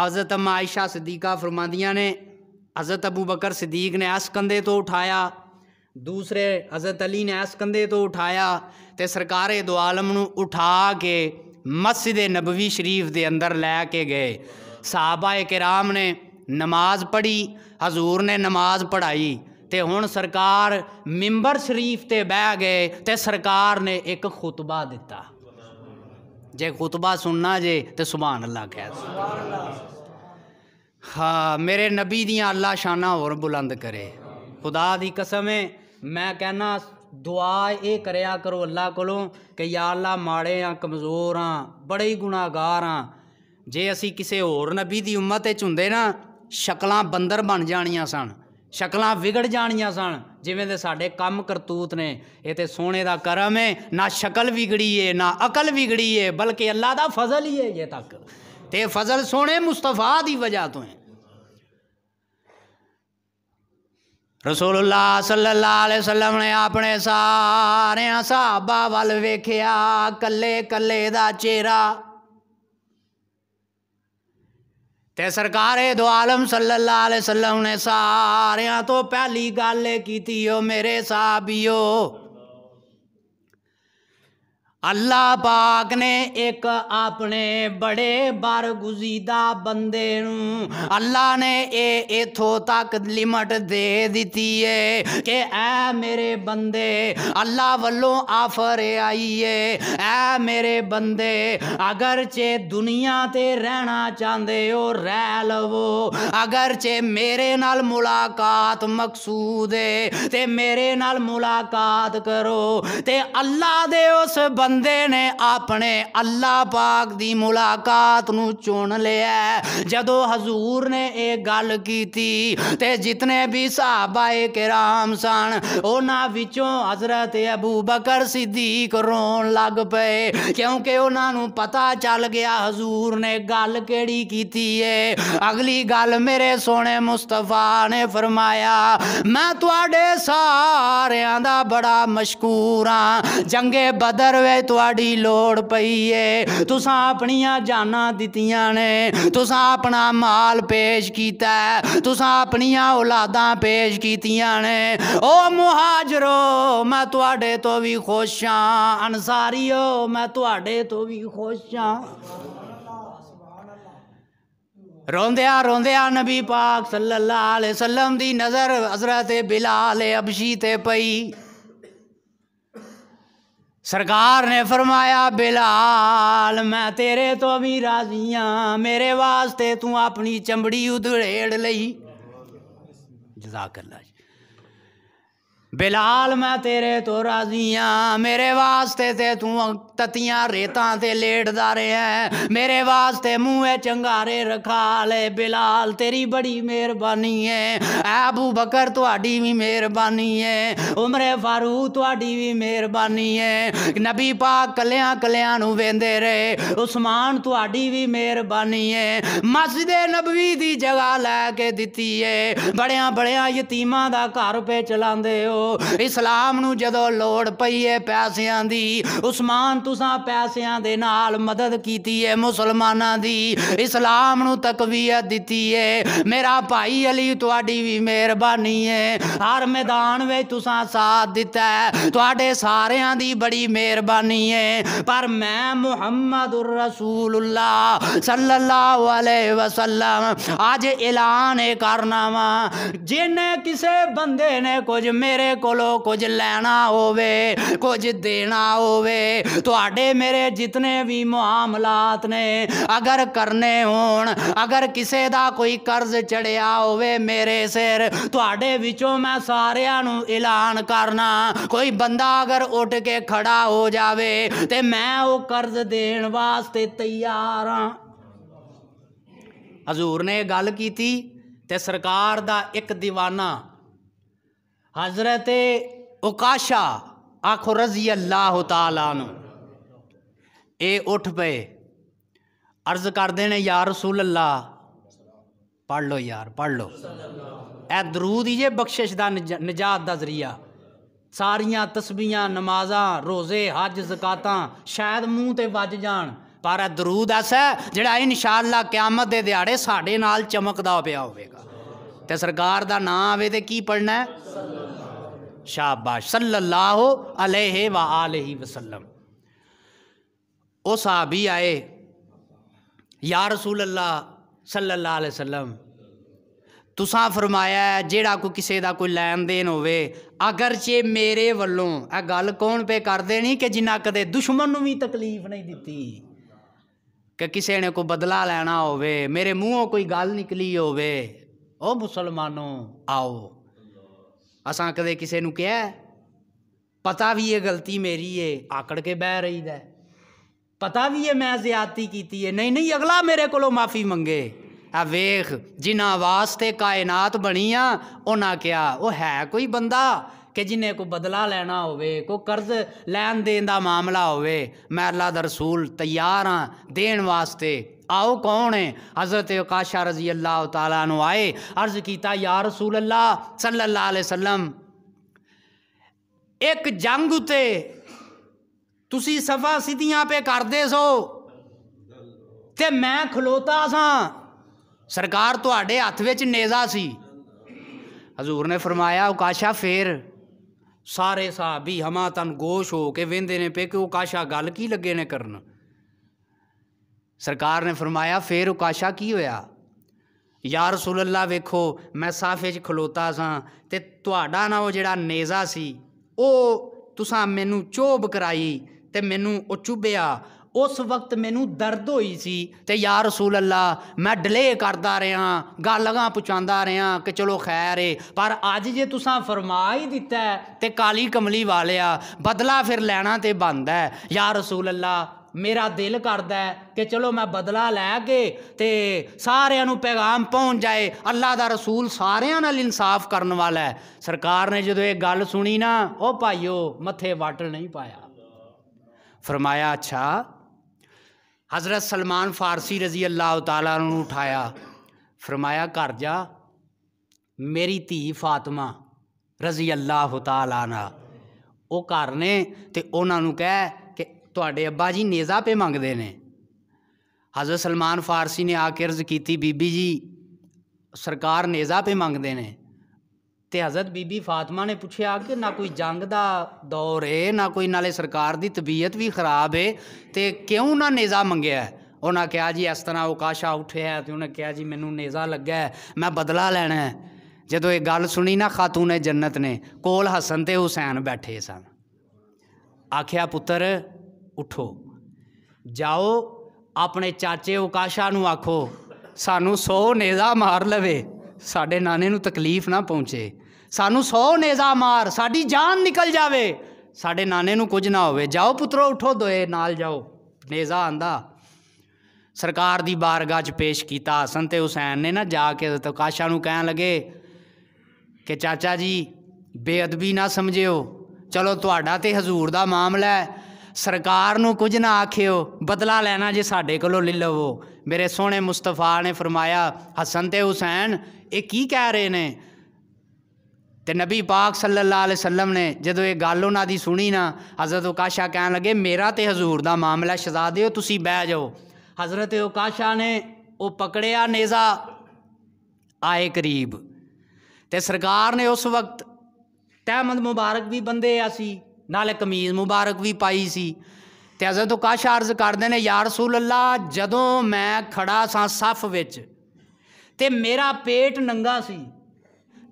हजरत अम्मा आयशा सदीका फरमादियाँ ने हजरत अबू बकर सदीक ने अस कंधे तो उठाया दूसरे हजरत अली ने इस कंधे तो उठाया तो सरकार दो आलम उठा के मस्जिद नबवी शरीफ के अंदर लैके गए साहबा के राम ने नमाज़ पढ़ी हजूर ने नमाज़ पढ़ाई तो हूँ सरकार मिम्बर शरीफ से बह गए तो सरकार ने एक खुतबा दिता जे खुतबा सुनना जे तो सुबह अल्लाह कह हाँ मेरे नबी दियाँ अल्लाह शाना और बुलंद करे खुदा की कसम है मैं कहना दुआ ये करो अल्लाह को यार अल्लाह माड़े हाँ कमज़ोर हाँ बड़े ही गुनागार हाँ जे असी किसी होर नबी की उम्मत होंगे ना शक्ल बंदर बन जानिया सन शक्ल विगड़ जानिया सन जिमें साडे कम करतूत ने यह तो सोने का करम है ना शकल विगड़ी है ना अकल विगड़ी है बल्कि अल्लाह का फजल ही है अजे तक तो फजल सोने मुस्तफा की वजह तो है रसूलुल्लाह सल्लल्लाहु अलैहि वसल्लम ने अपने सारे साहबा वल वेख्या कले कल चेहरा ते सरकार दो आलम सल्लल्लाहु अलैहि वसल्लम ने सारे तो पहली गल की मेरे साहबियों अल्लाह पाक ने एक अपने बड़े बार गुजीदा बंदे अल्लाह ने ए इथों तक लिमट दे दी है कि ऐ मेरे बंदे अल्लाह वालों आफर आई है ऐ मेरे बंदे अगर चे दुनिया ते रहना चाहते हो रह लवो अगर चे मेरे नाल मुलाकात मकसूद है ते मेरे नाल मुलाकात करो ते अल्लाह दे उस बंद बंदे ने अपने अल्लाह पाक की मुलाकात चुन लिया जदों हजूर ने यह गल की ते जितने भी साहबाए के राम सन उन्हों हजरत अबू बकर सिद्दीक रोन लग पे क्योंकि उन्होंने पता चल गया हजूर ने गल केड़ी की है अगली गल मेरे सोने मुस्तफा ने फरमाया मैं थोड़े सार्या का बड़ा मशकूर हाँ जंगे बदर वे ਤੁਹਾਡੀ ਲੋੜ ਪਈ ਏ ਤੁਸੀਂ ਆਪਣੀਆਂ ਜਾਨਾਂ ਦਿੱਤੀਆਂ ਨੇ ਤੁਸੀਂ ਆਪਣਾ ਮਾਲ ਪੇਸ਼ ਕੀਤਾ ਤੁਸੀਂ ਆਪਣੀਆਂ ਔਲਾਦਾਂ ਪੇਸ਼ ਕੀਤੀਆਂ ਨੇ ਓ ਮੁਹਾਜਰੋ ਮੈਂ ਤੁਹਾਡੇ ਤੋਂ ਵੀ ਖੁਸ਼ ਹਾਂ ਅਨਸਾਰੀਓ ਮੈਂ ਤੁਹਾਡੇ ਤੋਂ ਵੀ ਖੁਸ਼ ਹਾਂ रोंद्या रोंद्या नबी पाक सल्लल्लाहु अलैहि वसल्लम दी नज़र हज़रत बिलाल अबशी ते पई सरकार ने फरमाया बिलाल मैं तेरे तो भी राजी हाँ मेरे वास्ते तू अपनी चमड़ी उधेड़ लई जी बिलाल मैं तेरे तो राजी हाँ मेरे वास्ते ते तू ਤਤੀਆਂ ਰੇਤਾਂ ਤੇ ਲੇਟਦਾ ਰਿਹਾ ਮੇਰੇ ਵਾਸਤੇ ਮੂੰਹੇ ਚੰਗਾਰੇ ਰਖਾ ਲੈ ਬਿਲਾਲ ਤੇਰੀ ਬੜੀ ਮਿਹਰਬਾਨੀ ਹੈ ਆਬੂ ਬਕਰ ਤੁਹਾਡੀ ਵੀ ਮਿਹਰਬਾਨੀ ਹੈ ਉਮਰੇ ਫਾਰੂਕ ਤੁਹਾਡੀ ਵੀ ਮਿਹਰਬਾਨੀ ਹੈ ਨਬੀ ਪਾਕ ਕਲਿਆਂ ਕਲਿਆਂ ਨੂੰ ਵੇਂਦੇ ਰਹੇ ਉਸਮਾਨ ਤੁਹਾਡੀ ਵੀ ਮਿਹਰਬਾਨੀ ਹੈ ਮਸਜਿਦੇ ਨਬਵੀ ਦੀ ਜਗ੍ਹਾ ਲੈ ਕੇ ਦਿੱਤੀ ਏ ਬੜਿਆਂ ਬੜਿਆਂ ਯਤੀਮਾਂ ਦਾ ਘਰ ਪੇ ਚਲਾਉਂਦੇ ਹੋ ਇਸਲਾਮ ਨੂੰ ਜਦੋਂ ਲੋੜ ਪਈ ਏ ਪੈਸਿਆਂ ਦੀ ਉਸਮਾਨ ਤੂੰ तुसा पैसों के नाल मदद की है मुसलमाना की इस्लाम तकबीयत दी है मेरा भाई अली थोड़ी भी मेहरबानी है हर मैदान में तुसा साथ दिता है थोड़े सारिया की बड़ी मेहरबानी है पर मैं मुहम्मद रसूल सल्लल्लाहु अलैहि वसल्लम आज ऐलान करना वा जिन्हें किसी बंदे ने कुछ मेरे को कुछ लैना होवे कुछ देना होवे तो ਤੁਹਾਡੇ ਮੇਰੇ ਜਿਤਨੇ ਵੀ ਮਾਮਲਾਤ ਨੇ ਅਗਰ ਕਰਨੇ ਹੋਣ ਅਗਰ ਕਿਸੇ ਦਾ ਕੋਈ ਕਰਜ਼ ਚੜਿਆ ਹੋਵੇ ਮੇਰੇ ਸਿਰ ਤੁਹਾਡੇ ਵਿੱਚੋਂ ਮੈਂ ਸਾਰਿਆਂ ਨੂੰ ਐਲਾਨ ਕਰਨਾ ਕੋਈ ਬੰਦਾ ਅਗਰ ਉੱਠ ਕੇ ਖੜਾ ਹੋ ਜਾਵੇ ਤੇ ਮੈਂ ਉਹ ਕਰਜ਼ ਦੇਣ ਵਾਸਤੇ ਤਿਆਰ ਹਾਂ ਹਜ਼ੂਰ ਨੇ ਗੱਲ ਕੀਤੀ ਤੇ ਸਰਕਾਰ ਦਾ ਇੱਕ دیਵਾਨਾ हज़रत उकाशा आखो रज़ी अल्लाह तु ये उठ पे अर्ज कर देने यार रसूल अल्लाह पढ़ लो यार पढ़ लो ए दरूद ही जे बख्शिश का निजात का जरिया सारिया तस्बिया नमाजा रोजे हज जकात शायद मूँह तो बज जान पर दरूद ऐसा है जोड़ा इन शाला क्यामत के दिहाड़े साढ़े नाल चमकदा पाया होगा तो सरकार का ना आवे तो की पढ़ना है शाबाश सल अलैहि व आलही वसलम वो साहबी आए या रसूल अल्लाह सल्ला वसलम तुसा फरमाया जेड़ा को किसी का कोई लैन देन अगर अगरचे मेरे वालों गल कौन पे कर देनी कि जिन्ना कदे दुश्मन भी तकलीफ नहीं दी कि किसी ने कोई बदला लैना हो मेरे मूँहों कोई गल निकली होवे मुसलमानों आओ असा कदे किसी नु कह पता भी ये गलती मेरी है आकड़ के बह रही है पता भी है मैं ज्यादा की थी है। नहीं नहीं अगला मेरे को माफ़ी मंगे आ वेख जिन्हों वास्ते कायनात बनी आ उन्हें क्या वह है कोई बंदा कि जिन्हें को बदला लेना हो कर्ज लैन देन का मामला हो अल्लाह रसूल तैयार हाँ देने वास्ते आओ कौन है हज़रत काशा रजी अल्लाह तला आए अर्ज किया या रसूल अल्लाह सल अलाम एक जंग उत्ते ਤੁਸੀਂ ਸਫਾ ਸਿੱਧੀਆਂ ਪੇ ਕਰਦੇ ਸੋ ਤੇ ਮੈਂ ਖਲੋਤਾ ਸਾਂ ਸਰਕਾਰ ਤੁਹਾਡੇ ਹੱਥ ਵਿੱਚ ਨੇਜ਼ਾ ਸੀ ਹਜ਼ੂਰ ਨੇ ਫਰਮਾਇਆ ਉਕਾਸ਼ਾ ਫੇਰ ਸਾਰੇ ਸਾਹਬੀ ਹਮਾ ਤਨ ਗੋਸ਼ ਹੋ ਕੇ ਵੇਂਦੇ ਨੇ ਪੇ ਕਿ ਉਕਾਸ਼ਾ ਗੱਲ ਕੀ ਲੱਗੇ ਨੇ ਕਰਨ ਸਰਕਾਰ ਨੇ ਫਰਮਾਇਆ ਫੇਰ ਉਕਾਸ਼ਾ ਕੀ ਹੋਇਆ ਯਾ ਰਸੂਲ ਅੱਲਾ ਵੇਖੋ ਮੈਂ ਸਾਫੇ 'ਚ ਖਲੋਤਾ ਸਾਂ ਤੇ ਤੁਹਾਡਾ ਨਾ ਉਹ ਜਿਹੜਾ ਨੇਜ਼ਾ ਸੀ ਉਹ ਤੁਸੀਂ ਮੈਨੂੰ ਚੋਬ ਕਰਾਈ ਤੇ ਮੈਨੂੰ ਉਹ ਚੁੱਭਿਆ ਉਸ ਵਕਤ ਮੈਨੂੰ ਦਰਦ ਹੋਈ ਸੀ ਤੇ ਯਾ ਰਸੂਲ ਅੱਲਾ ਮੈਂ ਡਿਲੇ ਕਰਦਾ ਰਿਹਾ ਗੱਲਾਂ ਪੁਚਾਉਂਦਾ ਰਿਹਾ ਕਿ ਚਲੋ ਖੈਰ ਏ ਪਰ ਅੱਜ ਜੇ ਤੁਸੀਂ ਫਰਮਾ ਹੀ ਦਿੱਤਾ ਤੇ ਕਾਲੀ ਕਮਲੀ ਵਾਲਿਆ ਬਦਲਾ ਫਿਰ ਲੈਣਾ ਤੇ ਬੰਦਾ ਹੈ ਯਾ ਰਸੂਲ ਅੱਲਾ ਮੇਰਾ ਦਿਲ ਕਰਦਾ ਹੈ ਕਿ ਚਲੋ ਮੈਂ ਬਦਲਾ ਲੈ ਕੇ ਤੇ ਸਾਰਿਆਂ ਨੂੰ ਪੈਗਾਮ ਪਹੁੰਚ ਜਾਏ ਅੱਲਾ ਦਾ ਰਸੂਲ ਸਾਰਿਆਂ ਨਾਲ ਇਨਸਾਫ ਕਰਨ ਵਾਲਾ ਹੈ ਸਰਕਾਰ ਨੇ ਜਦੋਂ ਇਹ ਗੱਲ ਸੁਣੀ ਨਾ ਉਹ ਭਾਈਓ ਮੱਥੇ ਵਾਟਲ ਨਹੀਂ ਪਾਇਆ फरमाया अच्छा हज़रत सलमान फारसी रजी अल्लाह तू उठाया फरमाया कर जा मेरी धी फातमा रजी अल्लाह तू घर ने तो उन्होंने कह कि थोड़े अब्बा जी नेज़ा पे मंगते ने हज़रत सलमान फारसी ने आकर अर्ज़ की बीबी जी सरकार नेज़ा पे मंगते हैं ਤੇ ਹਜ਼ਰਤ ਬੀਬੀ ਫਾਤਿਮਾ ਨੇ ਪੁੱਛਿਆ ਕਿ ਨਾ ਕੋਈ ਜੰਗ ਦਾ ਦੌਰ ਏ ਨਾ ਕੋਈ ਨਾਲੇ ਸਰਕਾਰ ਦੀ ਤਬੀਅਤ ਵੀ ਖਰਾਬ ਏ ਤੇ ਕਿਉਂ ਨਾ ਨੇਜ਼ਾ ਮੰਗਿਆ ਉਹਨਾਂ ਕਿਹਾ ਜੀ ਇਸ ਤਰ੍ਹਾਂ ਉਕਾਸ਼ਾ ਉੱਠਿਆ ਤੇ ਉਹਨੇ ਕਿਹਾ ਜੀ ਮੈਨੂੰ ਨੇਜ਼ਾ ਲੱਗਾ ਮੈਂ ਬਦਲਾ ਲੈਣਾ ਹੈ ਜਦੋਂ ਇਹ ਗੱਲ ਸੁਣੀ ਨਾ ਖਾਤੂਨ ਜੰਨਤ ਨੇ ਕੋਲ ਹਸਨ ਤੇ ਹੁਸੈਨ ਬੈਠੇ ਸਨ ਆਖਿਆ ਪੁੱਤਰ ਉਠੋ ਜਾਓ ਆਪਣੇ ਚਾਚੇ ਉਕਾਸ਼ਾ ਨੂੰ ਆਖੋ ਸਾਨੂੰ 100 ਨੇਜ਼ਾ ਮਾਰ ਲਵੇ ਸਾਡੇ ਨਾਨੇ ਨੂੰ ਤਕਲੀਫ ਨਾ ਪਹੁੰਚੇ ਸਾਨੂੰ 100 ਨੇਜ਼ਾ ਮਾਰ ਸਾਡੀ ਜਾਨ ਨਿਕਲ ਜਾਵੇ ਸਾਡੇ ਨਾਨੇ ਨੂੰ ਕੁਝ ਨਾ ਹੋਵੇ ਜਾਓ ਪੁੱਤਰੋ ਉਠੋ ਦੋਏ ਨਾਲ ਜਾਓ ਨੇਜ਼ਾ ਆਂਦਾ ਸਰਕਾਰ ਦੀ ਬਾਰਗਾਹ 'ਚ ਪੇਸ਼ ਕੀਤਾ ਹਸਨ ਤੇ ਹੁਸੈਨ ਨੇ ਨਾ ਜਾ ਕੇ ਤਕਾਸ਼ਾ ਨੂੰ ਕਹਿਣ ਲੱਗੇ ਕਿ ਚਾਚਾ ਜੀ ਬੇਅਦਬੀ ਨਾ ਸਮਝਿਓ ਚਲੋ ਤੁਹਾਡਾ ਤੇ ਹਜ਼ੂਰ ਦਾ ਮਾਮਲਾ ਹੈ ਸਰਕਾਰ ਨੂੰ ਕੁਝ ਨਾ ਆਖਿਓ ਬਦਲਾ ਲੈਣਾ ਜੇ ਸਾਡੇ ਕੋਲੋਂ ਲੈ ਲਵੋ ਮੇਰੇ ਸੋਹਣੇ ਮੁਸਤਫਾ ਨੇ ਫਰਮਾਇਆ ਹਸਨ ਤੇ ਹੁਸੈਨ ਇਹ ਕੀ ਕਹਿ ਰਹੇ ਨੇ ਤੇ ਨਬੀ ਪਾਕ ਸੱਲੱਲਾਹੁ ਅਲੈਹਿ ਵਸੱਲਮ ਨੇ ਜਦੋਂ ਇਹ ਗੱਲ ਉਹਨਾਂ ਦੀ ਸੁਣੀ ਨਾ ਹਜ਼ਰਤ ਉਕਾਸ਼ਾ ਕਹਿਣ ਲੱਗੇ ਮੇਰਾ ਤੇ ਹਜ਼ੂਰ ਦਾ ਮਾਮਲਾ ਹੋ ਤੁਸੀਂ ਬਹਿ ਜਾਓ ਹਜ਼ਰਤ ਉਕਾਸ਼ਾ ਨੇ ਉਹ ਪਕੜਿਆ ਨੇਜ਼ਾ ਆਏ ਕਰੀਬ ਤੇ ਸਰਕਾਰ ਨੇ ਉਸ ਵਕਤ ਤਹਿਮਦ ਮੁਬਾਰਕ ਵੀ ਬੰਦੇ ਆ ਸੀ ਨਾਲੇ ਕਮੀਜ਼ ਮੁਬਾਰਕ ਵੀ ਪਾਈ ਸੀ ਤੇ ਹਜ਼ਰਤ ਉਕਾਸ਼ਾ ਅਰਜ਼ ਕਰਦੇ ਨੇ ਯਾ ਰਸੂਲ ਅੱਲਾ ਜਦੋਂ ਮੈਂ ਖੜਾ ਸਾਂ ਸਫ ਵਿੱਚ ਤੇ ਮੇਰਾ ਪੇਟ ਨੰਗਾ ਸੀ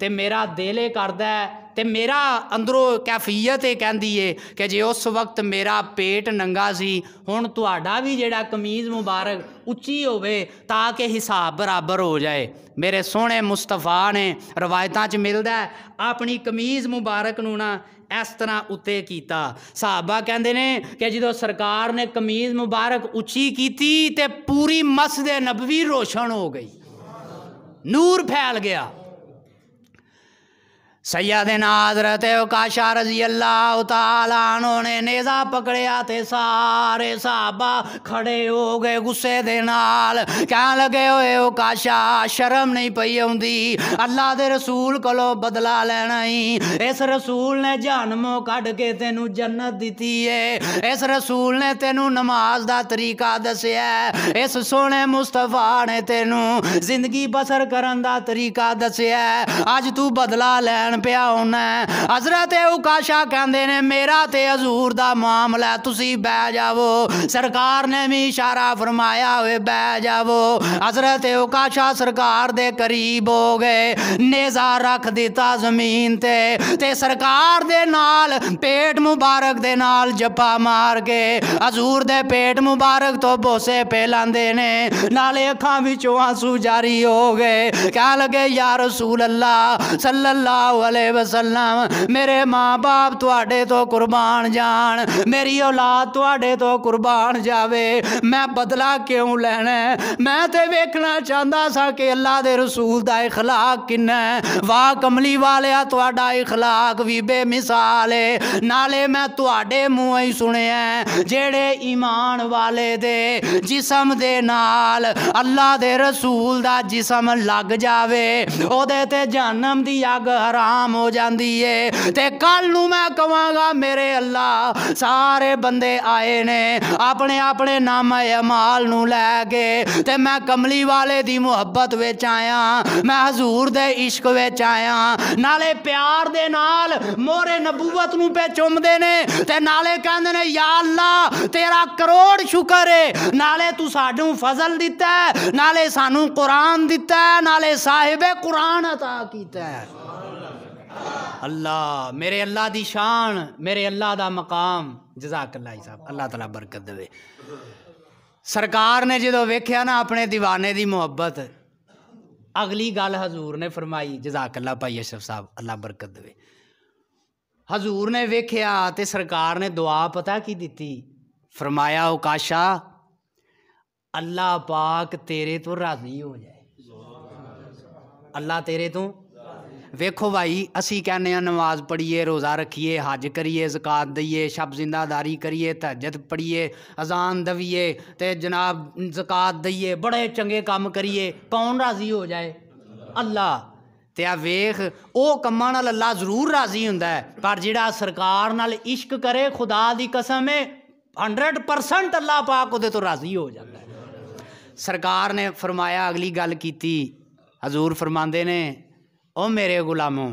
ਤੇ ਮੇਰਾ ਦਿਲ ਇਹ ਕਰਦਾ ਤੇ ਮੇਰਾ ਅੰਦਰੋਂ ਕੈਫੀਅਤ ਇਹ ਕਹਿੰਦੀ ਏ ਕਿ ਜੇ ਉਸ ਵਕਤ ਮੇਰਾ ਪੇਟ ਨੰਗਾ ਸੀ ਹੁਣ ਤੁਹਾਡਾ ਵੀ ਜਿਹੜਾ ਕਮੀਜ਼ ਮੁਬਾਰਕ ਉੱਚੀ ਹੋਵੇ ਤਾਂ ਕਿ ਹਿਸਾਬ ਬਰਾਬਰ ਹੋ ਜਾਏ ਮੇਰੇ ਸੋਹਣੇ ਮੁਸਤਫਾ ਨੇ ਰਵਾਇਤਾਂ 'ਚ ਮਿਲਦਾ ਆਪਣੀ ਕਮੀਜ਼ ਮੁਬਾਰਕ ਨੂੰ ਨਾ ਇਸ ਤਰ੍ਹਾਂ ਉੱਤੇ ਕੀਤਾ ਸਾਹਬਾ ਕਹਿੰਦੇ ਨੇ ਕਿ ਜਦੋਂ ਸਰਕਾਰ ਨੇ ਕਮੀਜ਼ ਮੁਬਾਰਕ ਉੱਚੀ ਕੀਤੀ ਤੇ ਪੂਰੀ ਮਸਜਿਦ ਨਬਵੀ ਰੋਸ਼ਨ ਹੋ ਗਈ ਨੂਰ ਫੈਲ ਗਿਆ सैयदिन हजरत काशा रजी अल्लाह उतला ने नेजा पकड़िया ते सारे साबा खड़े हो गए गुस्से दे कह लगे ओए काशा शर्म नहीं पई औंदी अल्लाह के रसूल को बदला लैना ही इस रसूल ने जहनमो क्ड के तेन जन्नत दी है इस रसूल ने तेनू नमाज का तरीका है इस सोने मुस्तफा ने तेनू जिंदगी बसर कर तरीका दसिया अज तू बदला लैन ਲੈਣ ਪਿਆ ਹੋਣਾ हजरत उकाशा ਕਹਿੰਦੇ ਨੇ ਮੇਰਾ ਤੇ ਹਜ਼ੂਰ ਦਾ ਮਾਮਲਾ ਤੁਸੀਂ ਬਹਿ ਜਾਵੋ ਸਰਕਾਰ ਨੇ ਵੀ ਇਸ਼ਾਰਾ ਫਰਮਾਇਆ ਹੋਵੇ ਬਹਿ ਜਾਵੋ हजरत उकाशा सरकार दे करीब हो गए नेजा रख दिता जमीन ते ते सरकार दे नाल पेट मुबारक दे नाल जपा मार के हजूर दे पेट मुबारक तो बोसे पे पेलांदे ने नाले अखां विचों आंसू जारी हो गए कह लगे या रसूल अल्लाह सल्लल्लाहु वसल्लम मेरे माँ बाप थोड़े तो कुर्बान जान मेरी औलाद थोड़े तो कुर्बान जावे मैं बदला क्यों लैना मैं तो वेखना चाहता सा कि अल्लाह के रसूल का इखलाक किन्ना है वाह कमली वाले थोड़ा इखलाक भी बेमिसाल है नाले मैं थोड़े मुँह ही सुने जेड़े ईमान वाले दे जिसम दे नाल अल्लाह दे रसूल का जिसम लग जावे ओदे ते जन्म की अग हरा शाम हो जाती है तो कल मैं कह मेरे अल्लाह सारे बंदे आए ने अपने अपने नाम अमाल लै के ते मैं कमली वाले की मुहब्बत बच्च आया मैं हजूर दे इश्क बच्च आया नाले प्यार दे नाल मोरे नबूवत पे चुमते ने ते नाले कहते ने या अल्ला तेरा करोड़ शुक्र है नाले तू सू फजल दिता है नाले सानू कुरान दिता है नाले साहेब कुरान अता किया है अल्लाह मेरे अल्लाह दी शान मेरे अल्लाह दा मकाम जजाक जी साहब अल्लाह तला बरकत दे सरकार ने जो वेख्या ना अपने दीवाने की मुहब्बत अगली गल हजूर ने फरमाई जजाक अल्लाह भाई अशरफ साहब अल्लाह बरकत दे हजूर ने वेख्या तो सरकार ने दुआ पता की दी फरमाया उकाशा अल्लाह पाक तेरे तो राजी हो जाए अल्लाह तेरे तो वेखो भाई असी कहने नमाज़ पढ़िए रोज़ा रखिए हज करिए जकात दईए शब जिंदादारी करिए तजत पढ़िए अजान दवीए तो जनाब जकत दईए बड़े चंगे काम करिए कौन राजी हो जाए अल्लाह त्या वेख वो कम अल्लाह जरूर राजी हों पर जोड़ा सरकार नाल इश्क करे खुदा की कसम है हंड्रड परसेंट अल्लाह पाक तो राजी हो जाता है सरकार ने फरमाया अगली गल की हजूर फरमाते ने ओ मेरे गुलामों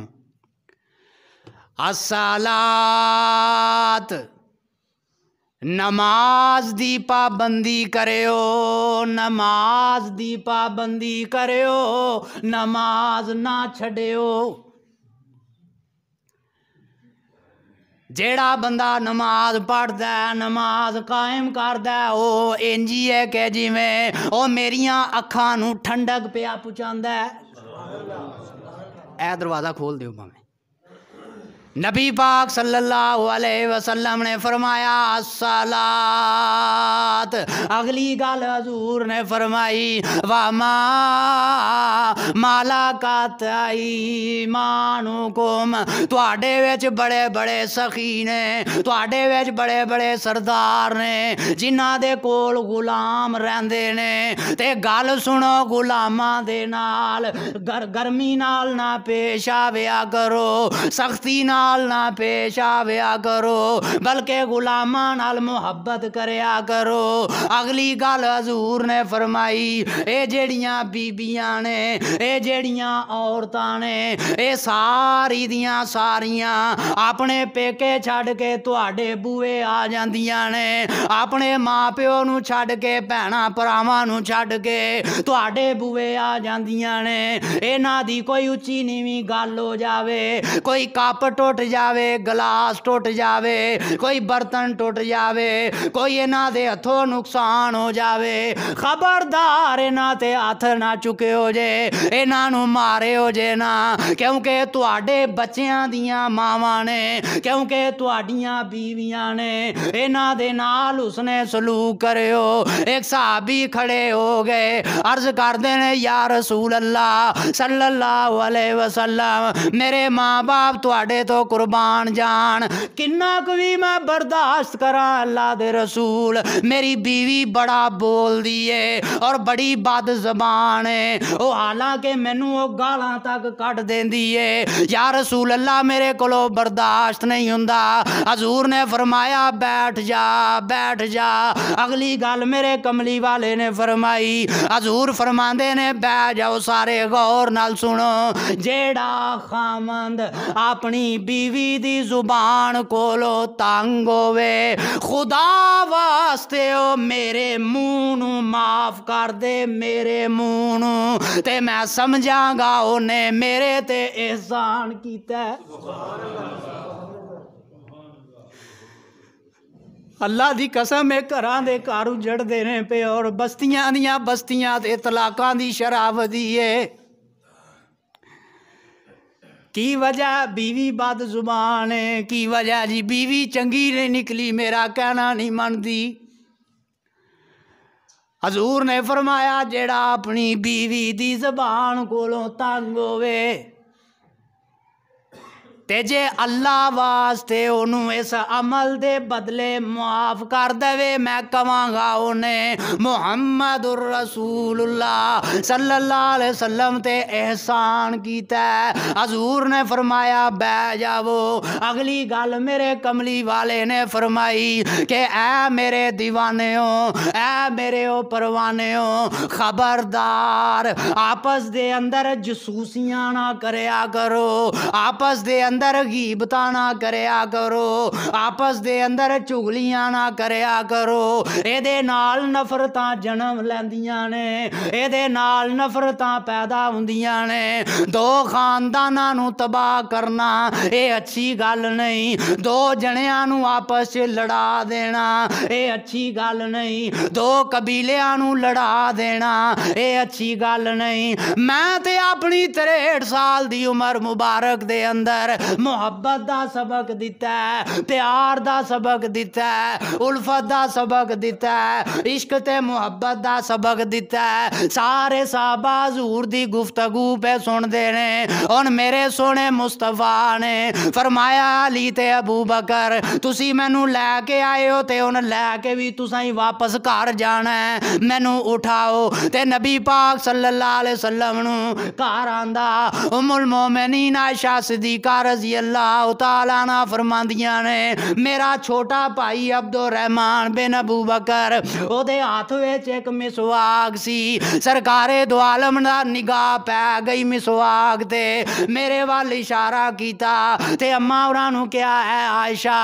असलात नमाज दी पाबंदी करो नमाज दी पाबंदी करो नमाज ना छो जेड़ा बंदा नमाज पढ़द नमाज कायम करदा है ओह् है कि जिमें मेरिया अखा ठंडक पिया पहुँचा ए दरवाज़ा खोल दौ भावें नबी पाक सल्लल्लाहु अलैहि वसल्लम ने फरमाया सलात अगली गल हजूर ने फरमाई वामा माला का मानू कुम थे बिच बड़े बड़े सखी ने थोड़े बिच बड़े बड़े सरदार ने जिन्हों के कोल गुलाम रेंदे ने ते गल सुनो गुलामा दे नाल गर गर्मी नाल ना पेश आव्या करो सख्ती नाल नाल ना पेश आवया करो बल्कि गुलामा नाल मुहब्बत करया करो अगली गल हजूर ने फरमाई ये जड़िया बीबिया ने यह जड़िया औरत ने यह सारी दियां सारिया अपने पेके छड़ के ਤੁਹਾਡੇ ਬੂਏ ਆ ਜਾਂਦੀਆਂ ਨੇ ਆਪਣੇ ਮਾਪਿਓ ਨੂੰ ਛੱਡ ਕੇ ਭੈਣਾ ਭਰਾਵਾਂ ਨੂੰ छड़ के ਤੁਹਾਡੇ बूए आ ਜਾਂਦੀਆਂ ने ਇਹਨਾਂ ਦੀ कोई उच्ची नीवी गल हो ਜਾਵੇ कोई ਕੱਪ टुट टूट जावे गलास टूट जावे कोई बर्तन टूट जावे कोई इन्हों के हथों नुकसान हो जावे खबरदार इन्हों से हथ ना चुके हो जे इन्हों मारे हो जे ना क्योंकि थोड़े बच्चों दियाँ मावं ने क्योंकि थोड़िया बीवियां ने इन्हों के उसने सलूक करो एक साहबी खड़े हो गए अर्ज करते हैं यारसूल रसूल अल्लाह सल्लल्लाहु अलैहि वसल्लम मेरे माँ बाप थोड़े तो करो कुर्बान जान कि भी मैं बर्दाश्त करा अल्लाह दे रसूल मेरी बीवी बड़ा बोलती है और बड़ी बद जबान है वो हालांकि मैनू वो गालां तक कट दें है या रसूल अल्लाह मेरे को बर्दाश्त नहीं हों हजूर ने फरमाया बैठ जा बैठ जा अगली गल मेरे कमली वाले ने फरमाई हजूर फरमाते ने बह जाओ सारे गौर न सुनो जेड़ा खामंद अपनी बीवी दी जुबान कोलो तंग होवे खुदा वास्ते ओ मेरे मूंह नु माफ कर दे मेरे मूंह नु ते मैं समझांगा ओने मेरे ते एहसान कीता अल्लाह की कसम एक घर के घर उजड़ते हैं पे और बस्तियां दियाँ बस्तियां इतलाकों की शराब दी है की वजह बीवी बद जुबान की वजह जी बीवी चंगी नहीं निकली मेरा कहना नहीं मनती हजूर ने फरमाया जेड़ा अपनी बीवी दी जबान कोलों तंग होवे तेजे अल्लाह वास्ते ओनू इस अमल दे बदले ਬਦਲੇ कर दे मैं ਮੈਂ ਕਵਾਂਗਾ मुहम्मद ਮੁਹੰਮਦੁਰ ਰਸੂਲullah ਸੱਲੱਲਾਹੁ अलैहि वसल्लम ते एहसान कीता हजूर ने फरमाया बह जावो अगली गल मेरे कमली वाले ने फरमाई कि ऐ मेरे दीवाने हो ऐ मेरे ओ परवाने हो खबरदार आपस दे अंदर जसूसियां ना करया करो आपस दे अंदर अंदर गीबत ना कर करो आपस के अंदर चुगलिया ना कर करो ए नफरत जन्म लिया ने नाल नफरत पैदा होंदिया ने दो खानदाना तबाह करना यह अच्छी गल नहीं दो जनिया आपस लड़ा देना ये अच्छी गल नहीं दो कबीलिया लड़ा देना ये अच्छी गल नहीं मैं अपनी तरेठ साल की उम्र मुबारक दे अंदर मुहब्बत का सबक दिता है प्यार का सबक दिता है उल्फत का सबक दिता है इश्क मुहब्बत का सबक दिता है सारे साबा हजूर की गुफ्तगू पे सुन देने हूँ मेरे सोने मुस्तफा ने फरमाया अली ते अबू बकर तुम मैनू लैके आए हो तो हूँ लैके भी तुसा ही वापस घर जाना है मैनू उठाओ ते नबी पाक सल्ला सलम घर आंदा उमुल मोमिन आयशा सिद्धि कर रजी अल्लाह तला फरमादियाँ ने मेरा छोटा भाई अब्दुल रहमान बिन अबू बकर हाथ हथ एक मिसवाग सी सरकारे दुआलम निगाह पै गई मिसवाग ते मेरे वाल इशारा किया ते अम्मा और क्या है आयशा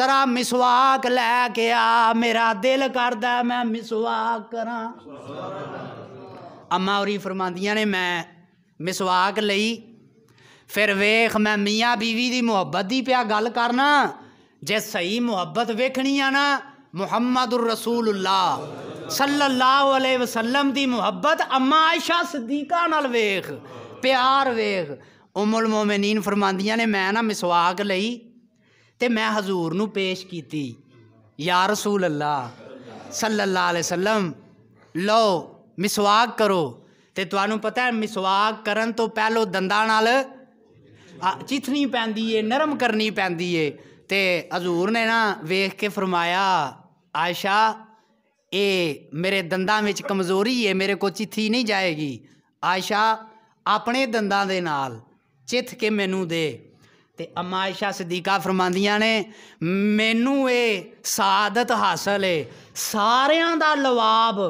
जरा मिसवाक लैके आ मेरा दिल करदा मैं मिसवाक करा अम्मा और फरमादिया ने मैं मिसवाक लई फिर वेख मैं मियाँ बीवी की मुहब्बत की प्या गल करना जे सही मुहब्बत वेखनी आ ना मुहम्मद उर रसूल उल्लाह सल्ला वसलम की मुहब्बत अम्मा आयशा सदीका नाल वेख प्यार वेख उमुल मोमे नीन ने मैं ना मिसवाक ली तो मैं हजूर न पेश की या रसूल अल्लाह सल्ला वसलम लो मिसवाक करो तो पता है मिसवाक करन तो पहलो दंदा नाल ਚਿਥਣੀ ਪੈਂਦੀ ਏ ਨਰਮ ਕਰਨੀ ਪੈਂਦੀ ਏ ਤੇ ਹਜ਼ੂਰ ਨੇ ਨਾ ਵੇਖ ਕੇ ਫਰਮਾਇਆ ਆਇਸ਼ਾ ਇਹ ਮੇਰੇ ਦੰਦਾਂ ਵਿੱਚ ਕਮਜ਼ੋਰੀ ਏ ਮੇਰੇ ਕੋ ਚਿੱਥੀ ਨਹੀਂ ਜਾਏਗੀ ਆਇਸ਼ਾ ਆਪਣੇ ਦੰਦਾਂ ਦੇ ਨਾਲ ਚਿੱਥ ਕੇ ਮੈਨੂੰ ਦੇ ਤੇ ਅਮਾ ਆਇਸ਼ਾ ਸਦੀਕਾ ਫਰਮਾਂਦੀਆਂ ਨੇ ਮੈਨੂੰ ਇਹ ਸਾਦਤ ਹਾਸਲ ਏ ਸਾਰਿਆਂ ਦਾ ਲਵਾਬ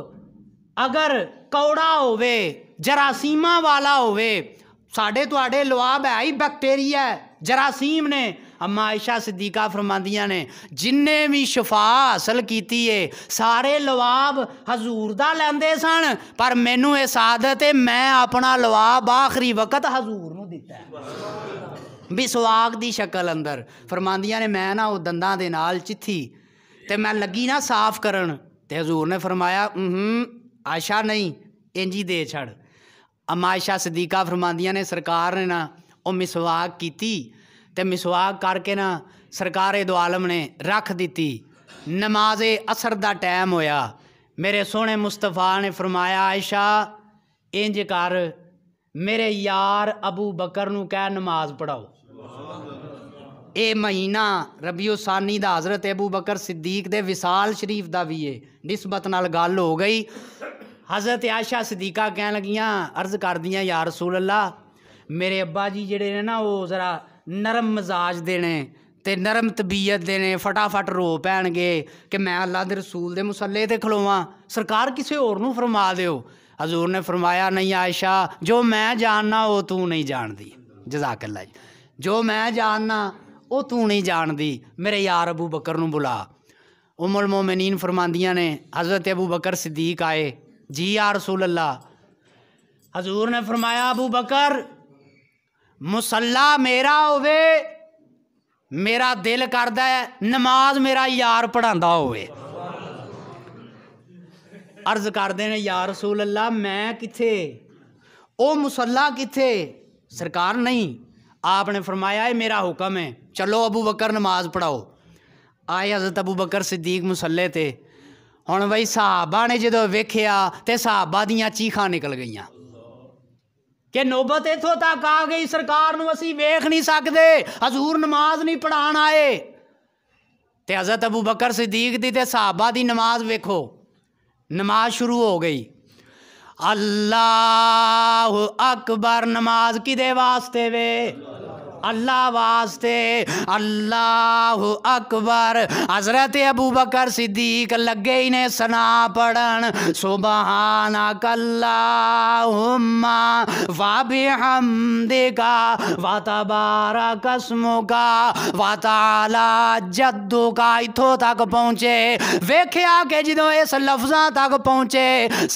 ਅਗਰ ਕੌੜਾ ਹੋਵੇ ਜਰਾਸੀਮਾ ਵਾਲਾ ਹੋਵੇ साढ़े थोड़े लुआब है ही बैक्टेरिया है जरासीम ने अम्मा ऐशा सदीका फरमादिया ने जिन्हें भी शफा हासिल की है सारे लवाब हजूर का लेंदे सन पर मैनू इस आदत है मैं अपना लवाब आखिरी वक्त हजूर न दिता भी सुहाग की शक्ल अंदर फरमादिया ने मैं ना वो दंदा के नाल चिथी तो मैं लगी ना साफ कर हजूर ने फरमाया आशा नहीं इंजी दे छड़ अमायशा सदीका फरमादिया ने सरकार ने ना वो मिसवाक की तो मिसवाक करके ना सरकार दो आलम ने रख दी नमाज असर का टैम होया मेरे सोने मुस्तफा ने फरमाया आयशा इंज कर मेरे यार अबू बकर कह नमाज पढ़ाओ ये महीना रबी उसानी का हज़रत अबू बकर सिद्दीक के विशाल शरीफ का भी है नस्बत न गल हो गई हज़रत आयशा सदीका कह लगियाँ अर्ज़ कर दियाँ यार रसूल अल्लाह मेरे अब्बा जी जड़े ने ना वो ज़रा नरम मिजाज देने ते नरम तबीयत देने फटाफट रो पैन गए कि मैं अल्लाह के रसूल दे मुसल्ले ते खलोवां सरकार किसे होर नू फरमा देओ हजूर ने फरमाया नहीं आयशा जो मैं जानना वो तू नहीं जजाक अल्लाह जी जो मैं जानना वो तू नहीं जानती मेरे यार अबू बकर बुला उमल मोमिनीन फरमांदियां ने हज़रत अबू बकर सिद्दीक आए जी या रसूल अल्लाह हजूर ने फरमाया अबू बकर मुसल्ला मेरा होवे मेरा दिल करदा है नमाज मेरा यार पढ़ांदा होवे अर्ज दे ने या रसूल अल्लाह मैं किथे ओ मुसल्ला किथे सरकार नहीं आपने फरमाया है मेरा हुक्म है चलो अबू बकर नमाज पढ़ाओ आए हज़रत अबू बकर सिद्दीक मुसल्ले थे हम बई साहबा ने जो वेख्या तो साहबा दिया चीखा निकल गई कि नौबत इतों तक आ गई सरकार असी वेख नहीं सकते हजूर नमाज नहीं पढ़ा आए तो हजरत अबू बकर सदीक दी तो साहबा की नमाज वेखो नमाज शुरू हो गई अल्लाह अकबर नमाज कि वे अल्लाह वास्ते अल्लाह अकबर हजरत अबू बकर सिद्दीक लगे ने सना पढ़न सुबहाना कल्लाहुम्मा वाब हमदिका वाताबारा कसमो का वाताला जद्दू का इथों तक पहुँचे वेख्या के जो इस लफजा तक पहुँचे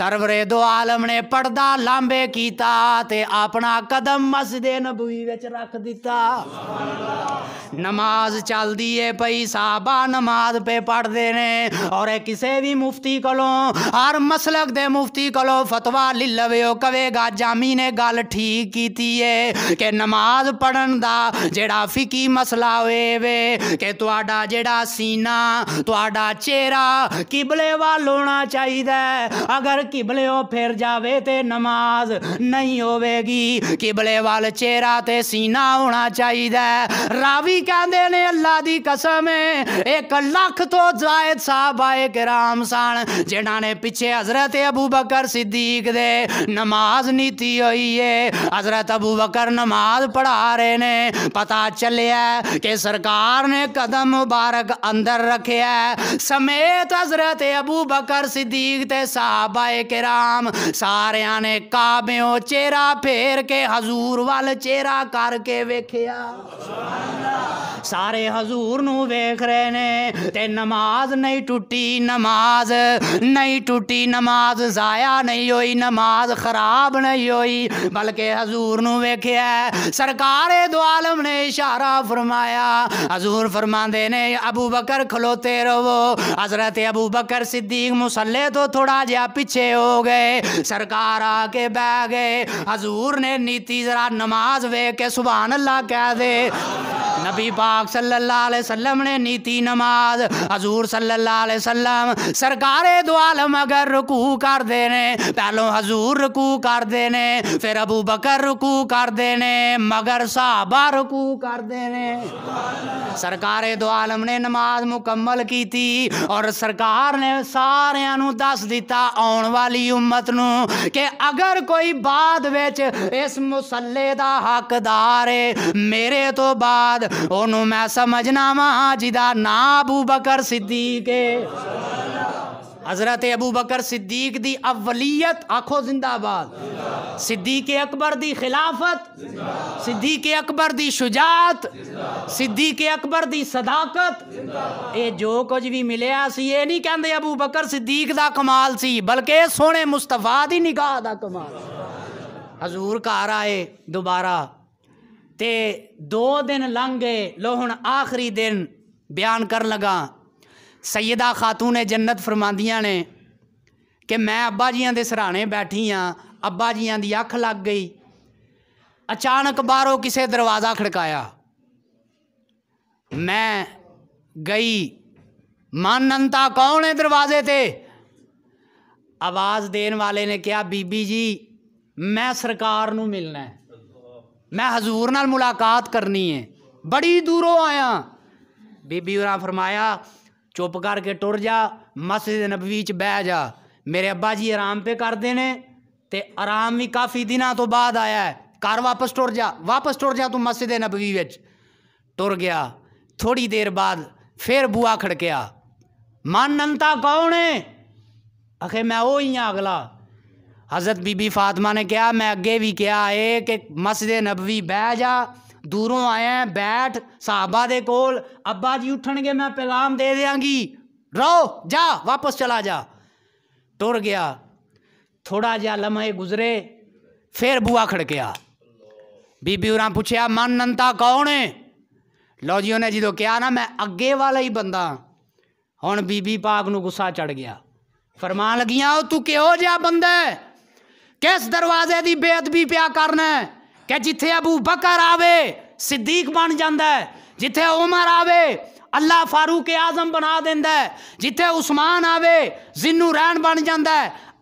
सरवरे दो आलम ने पर्दा लांबे किया ते अपना कदम मस्जिद नबूई रख दिता अल्लाह नमाज चल दी है भाई साहबा नमाज पे पढ़ दे ने और किसे भी मुफ्ती कोलो हर मसलक दे मुफ्ती कोलो फतवा ली लवे कवेगा जामी ने गल ठीक की है कि नमाज पढ़न दा जेड़ा फिकी मसला होए वे कि तुहाडा जेड़ा सीना तुहाडा चेहरा किबले वाल होना चाहिदा अगर किबले ओ फिर जावे ते नमाज नहीं होवेगी किबले वाल चेहरा ते सीना होना होना चाहिए रावी कहते ने अल्लाह की कसम एक लख तो जायद साहब आए कराम सन जिन्होंने पिछे हजरत अबू बकर सिद्दीक दे नमाज नीति हुई है हजरत अबू बकर नमाज पढ़ा रहे ने पता चलिया कि सरकार ने कदम मुबारक अंदर रखे है समेत हजरत अबू बकर सिद्दीक ते साहबाए राम सारे ने काब्यों चेहरा फेर के हजूर वाल चेहरा करके वेख देखिया सारे हजूर नेख रहे ने ते नमाज नहीं टूटी नमाज नहीं टूटी नमाज जाया नहीं हुई नमाज खराब नहीं हुई बल्कि हजूर नेख्या सरकार दुआलम ने इशारा फरमाया हजूर फरमाते ने अबू बकर खलोते रहो हजरत अबू बकर सिद्दीक मुसले तो थोड़ा जहा पीछे हो गए सरकार आके बह गए हजूर ने नीति जरा नमाज वे के सुबह अल्लाह কাঁদে नबी पाक सल्लल्लाहु अलैहि वसल्लम ने नीति नमाज हजूर सल्लल्लाहु अलैहि वसल्लम सरकार दो अगर रुकू कर देने पहलो हजूर रुकू कर देने फिर अबू बकर रुकू कर देने मगर साहबा रुकू कर देने सरकार दो आलम ने नमाज मुकम्मल की थी और सरकार ने सारे दस दिता आने वाली उम्मत न अगर कोई बाद इस मुसले का हकदार है मेरे तो बाद ओनु मैं समझना माजिदा ना अबू बकर सिद्दीक हजरत अबू बकर सिद्दीक दी अवलियत आखो जिंदाबाद सिद्दीक अकबर दी खिलाफत सिद्दीक अकबर दी शुजात सिद्दीक अकबर दी सदाकत ये जो कुछ भी मिलया सी ये नहीं कहते अबू बकर सिद्दीक दा कमाल सी बल्कि सोने मुस्तफा दी निगाह दा कमाल हजूर घर आए दोबारा ते दो दिन लंघ गए लो हूँ आखिरी दिन बयान कर लगा सयदा खातून ने जन्नत फरमादियाँ ने कि मैं अब्बा जिया के सराहने बैठी हाँ अब्बा जिया की अख लग गई अचानक बारो किसे दरवाज़ा खड़काया मैं गई माननता कौन है दरवाजे ते आवाज़ देने वाले ने कहा बीबी जी मैं सरकार मिलना है मैं हजूर न मुलाकात करनी है बड़ी दूरों आया बीबी और फरमाया चुप करके टुर जा मस्जिद नबीच च बह जा मेरे अब्बा जी आराम पे करते ने ते आराम भी काफ़ी दिनों तो बाद आया कर घर वापस टुर जा वापस टुर जा तू मस्जिद नबी बच्च टुर गया थोड़ी देर बाद फिर बुआ खड़किया मन नंता कौन है आखे मैं वो ही अगला हज़रत बीबी फातमा ने कहा मैं अगे भी कहा है कि मस्जिद नबवी बह जा दूरों आए हैं बैठ साहबा दे कोल अब्बा जी उठन गए मैं पैगाम दे देंगी रहो जा वापस चला जा टुर गया थोड़ा जहा लम्हे गुजरे फिर बुआ खड़किया बीबी उरा पूछया मन नंता कौन है लो जी उन्हें जो कहा ना मैं अगे वाला ही बंदा हूँ बीबी पाक न गुस्सा चढ़ गया फरमान लगिया तू कि जहा बंदा है ਕਿਸ ਦਰਵਾਜ਼ੇ ਦੀ ਬੇਅਦਬੀ ਪਿਆ ਕਰਨਾ ਕਿ ਜਿੱਥੇ ਅਬੂ ਬਕਰ ਆਵੇ ਸਿੱਦੀਕ ਬਣ ਜਾਂਦਾ ਜਿੱਥੇ ਉਮਰ ਆਵੇ ਅੱਲਾ ਫਾਰੂਕ ਆਜ਼ਮ ਬਣਾ ਦਿੰਦਾ ਜਿੱਥੇ ਉਸਮਾਨ ਆਵੇ ਜ਼ਿੰਨੂ ਰਹਿਣ ਬਣ ਜਾਂਦਾ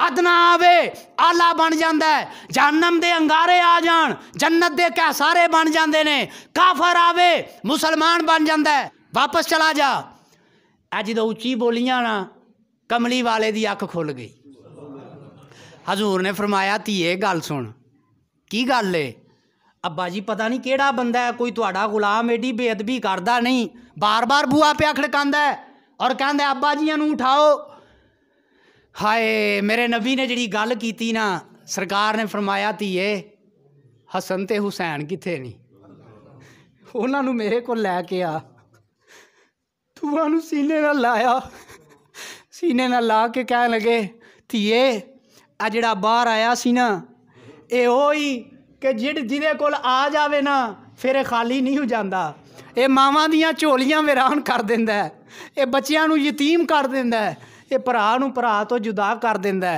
ਅਦਨਾ ਆਵੇ ਆਲਾ ਬਣ ਜਾਂਦਾ ਜਹਨਮ ਦੇ ਅੰਗਾਰੇ ਆ ਜਾਣ ਜੰਨਤ ਦੇ ਸਾਰੇ ਬਣ ਜਾਂਦੇ ਨੇ ਕਾਫਰ ਆਵੇ ਮੁਸਲਮਾਨ ਬਣ ਜਾਂਦਾ ਵਾਪਸ ਚਲਾ ਜਾ ਅੱਜ ਦੋ ਉੱਚੀ ਬੋਲੀਆਂ ਨਾ ਕਮਲੀ ਵਾਲੇ ਦੀ ਅੱਖ ਖੁੱਲ ਗਈ ਹਜ਼ੂਰ ਨੇ ਫਰਮਾਇਆ ਧੀਏ ਗੱਲ ਸੁਣ ਕੀ ਗੱਲ ਏ ਅੱਬਾ ਜੀ ਪਤਾ ਨਹੀਂ ਕਿਹੜਾ ਬੰਦਾ ਹੈ ਕੋਈ ਤੁਹਾਡਾ ਗੁਲਾਮ ਏਡੀ ਬੇਅਦਬੀ ਕਰਦਾ ਨਹੀਂ ਬਾਰ-ਬਾਰ ਬੂਆ ਪਿਆ ਖੜਕਾਂਦਾ ਹੈ ਔਰ ਕਹਿੰਦਾ ਅੱਬਾ ਜੀਆਂ ਨੂੰ ਉਠਾਓ ਹਾਏ ਮੇਰੇ ਨਬੀ ਨੇ ਜਿਹੜੀ ਗੱਲ ਕੀਤੀ ਨਾ ਸਰਕਾਰ ਨੇ ਫਰਮਾਇਆ ਧੀਏ ਹਸਨ ਤੇ ਹੁਸੈਨ ਕਿੱਥੇ ਨਹੀਂ ਉਹਨਾਂ ਨੂੰ ਮੇਰੇ ਕੋਲ ਲੈ ਕੇ ਆ ਤੂੰ ਉਹਨੂੰ ਸੀਨੇ ਨਾਲ ਲਾਇਆ ਸੀਨੇ ਨਾਲ ਲਾ ਕੇ ਕਹਿਣ ਲਗੇ ਧੀਏ ਆ ਜਿਹੜਾ ਬਾਹਰ ਆਇਆ ਸੀ ਨਾ ਇਹ ਹੋਈ ਕਿ ਜਿਹੜੇ ਜਿਹਦੇ ਕੋਲ ਆ ਜਾਵੇ ਨਾ ਫਿਰ ਇਹ ਖਾਲੀ ਨਹੀਂ ਹੋ ਜਾਂਦਾ ਇਹ ਮਾਵਾਂ ਦੀਆਂ ਝੋਲੀਆਂ ਵਿਰਾਨ ਕਰ ਦਿੰਦਾ ਇਹ ਬੱਚਿਆਂ ਨੂੰ ਯਤੀਮ ਕਰ ਦਿੰਦਾ ਇਹ ਭਰਾ ਨੂੰ ਭਰਾ ਤੋਂ ਜੁਦਾ ਕਰ ਦਿੰਦਾ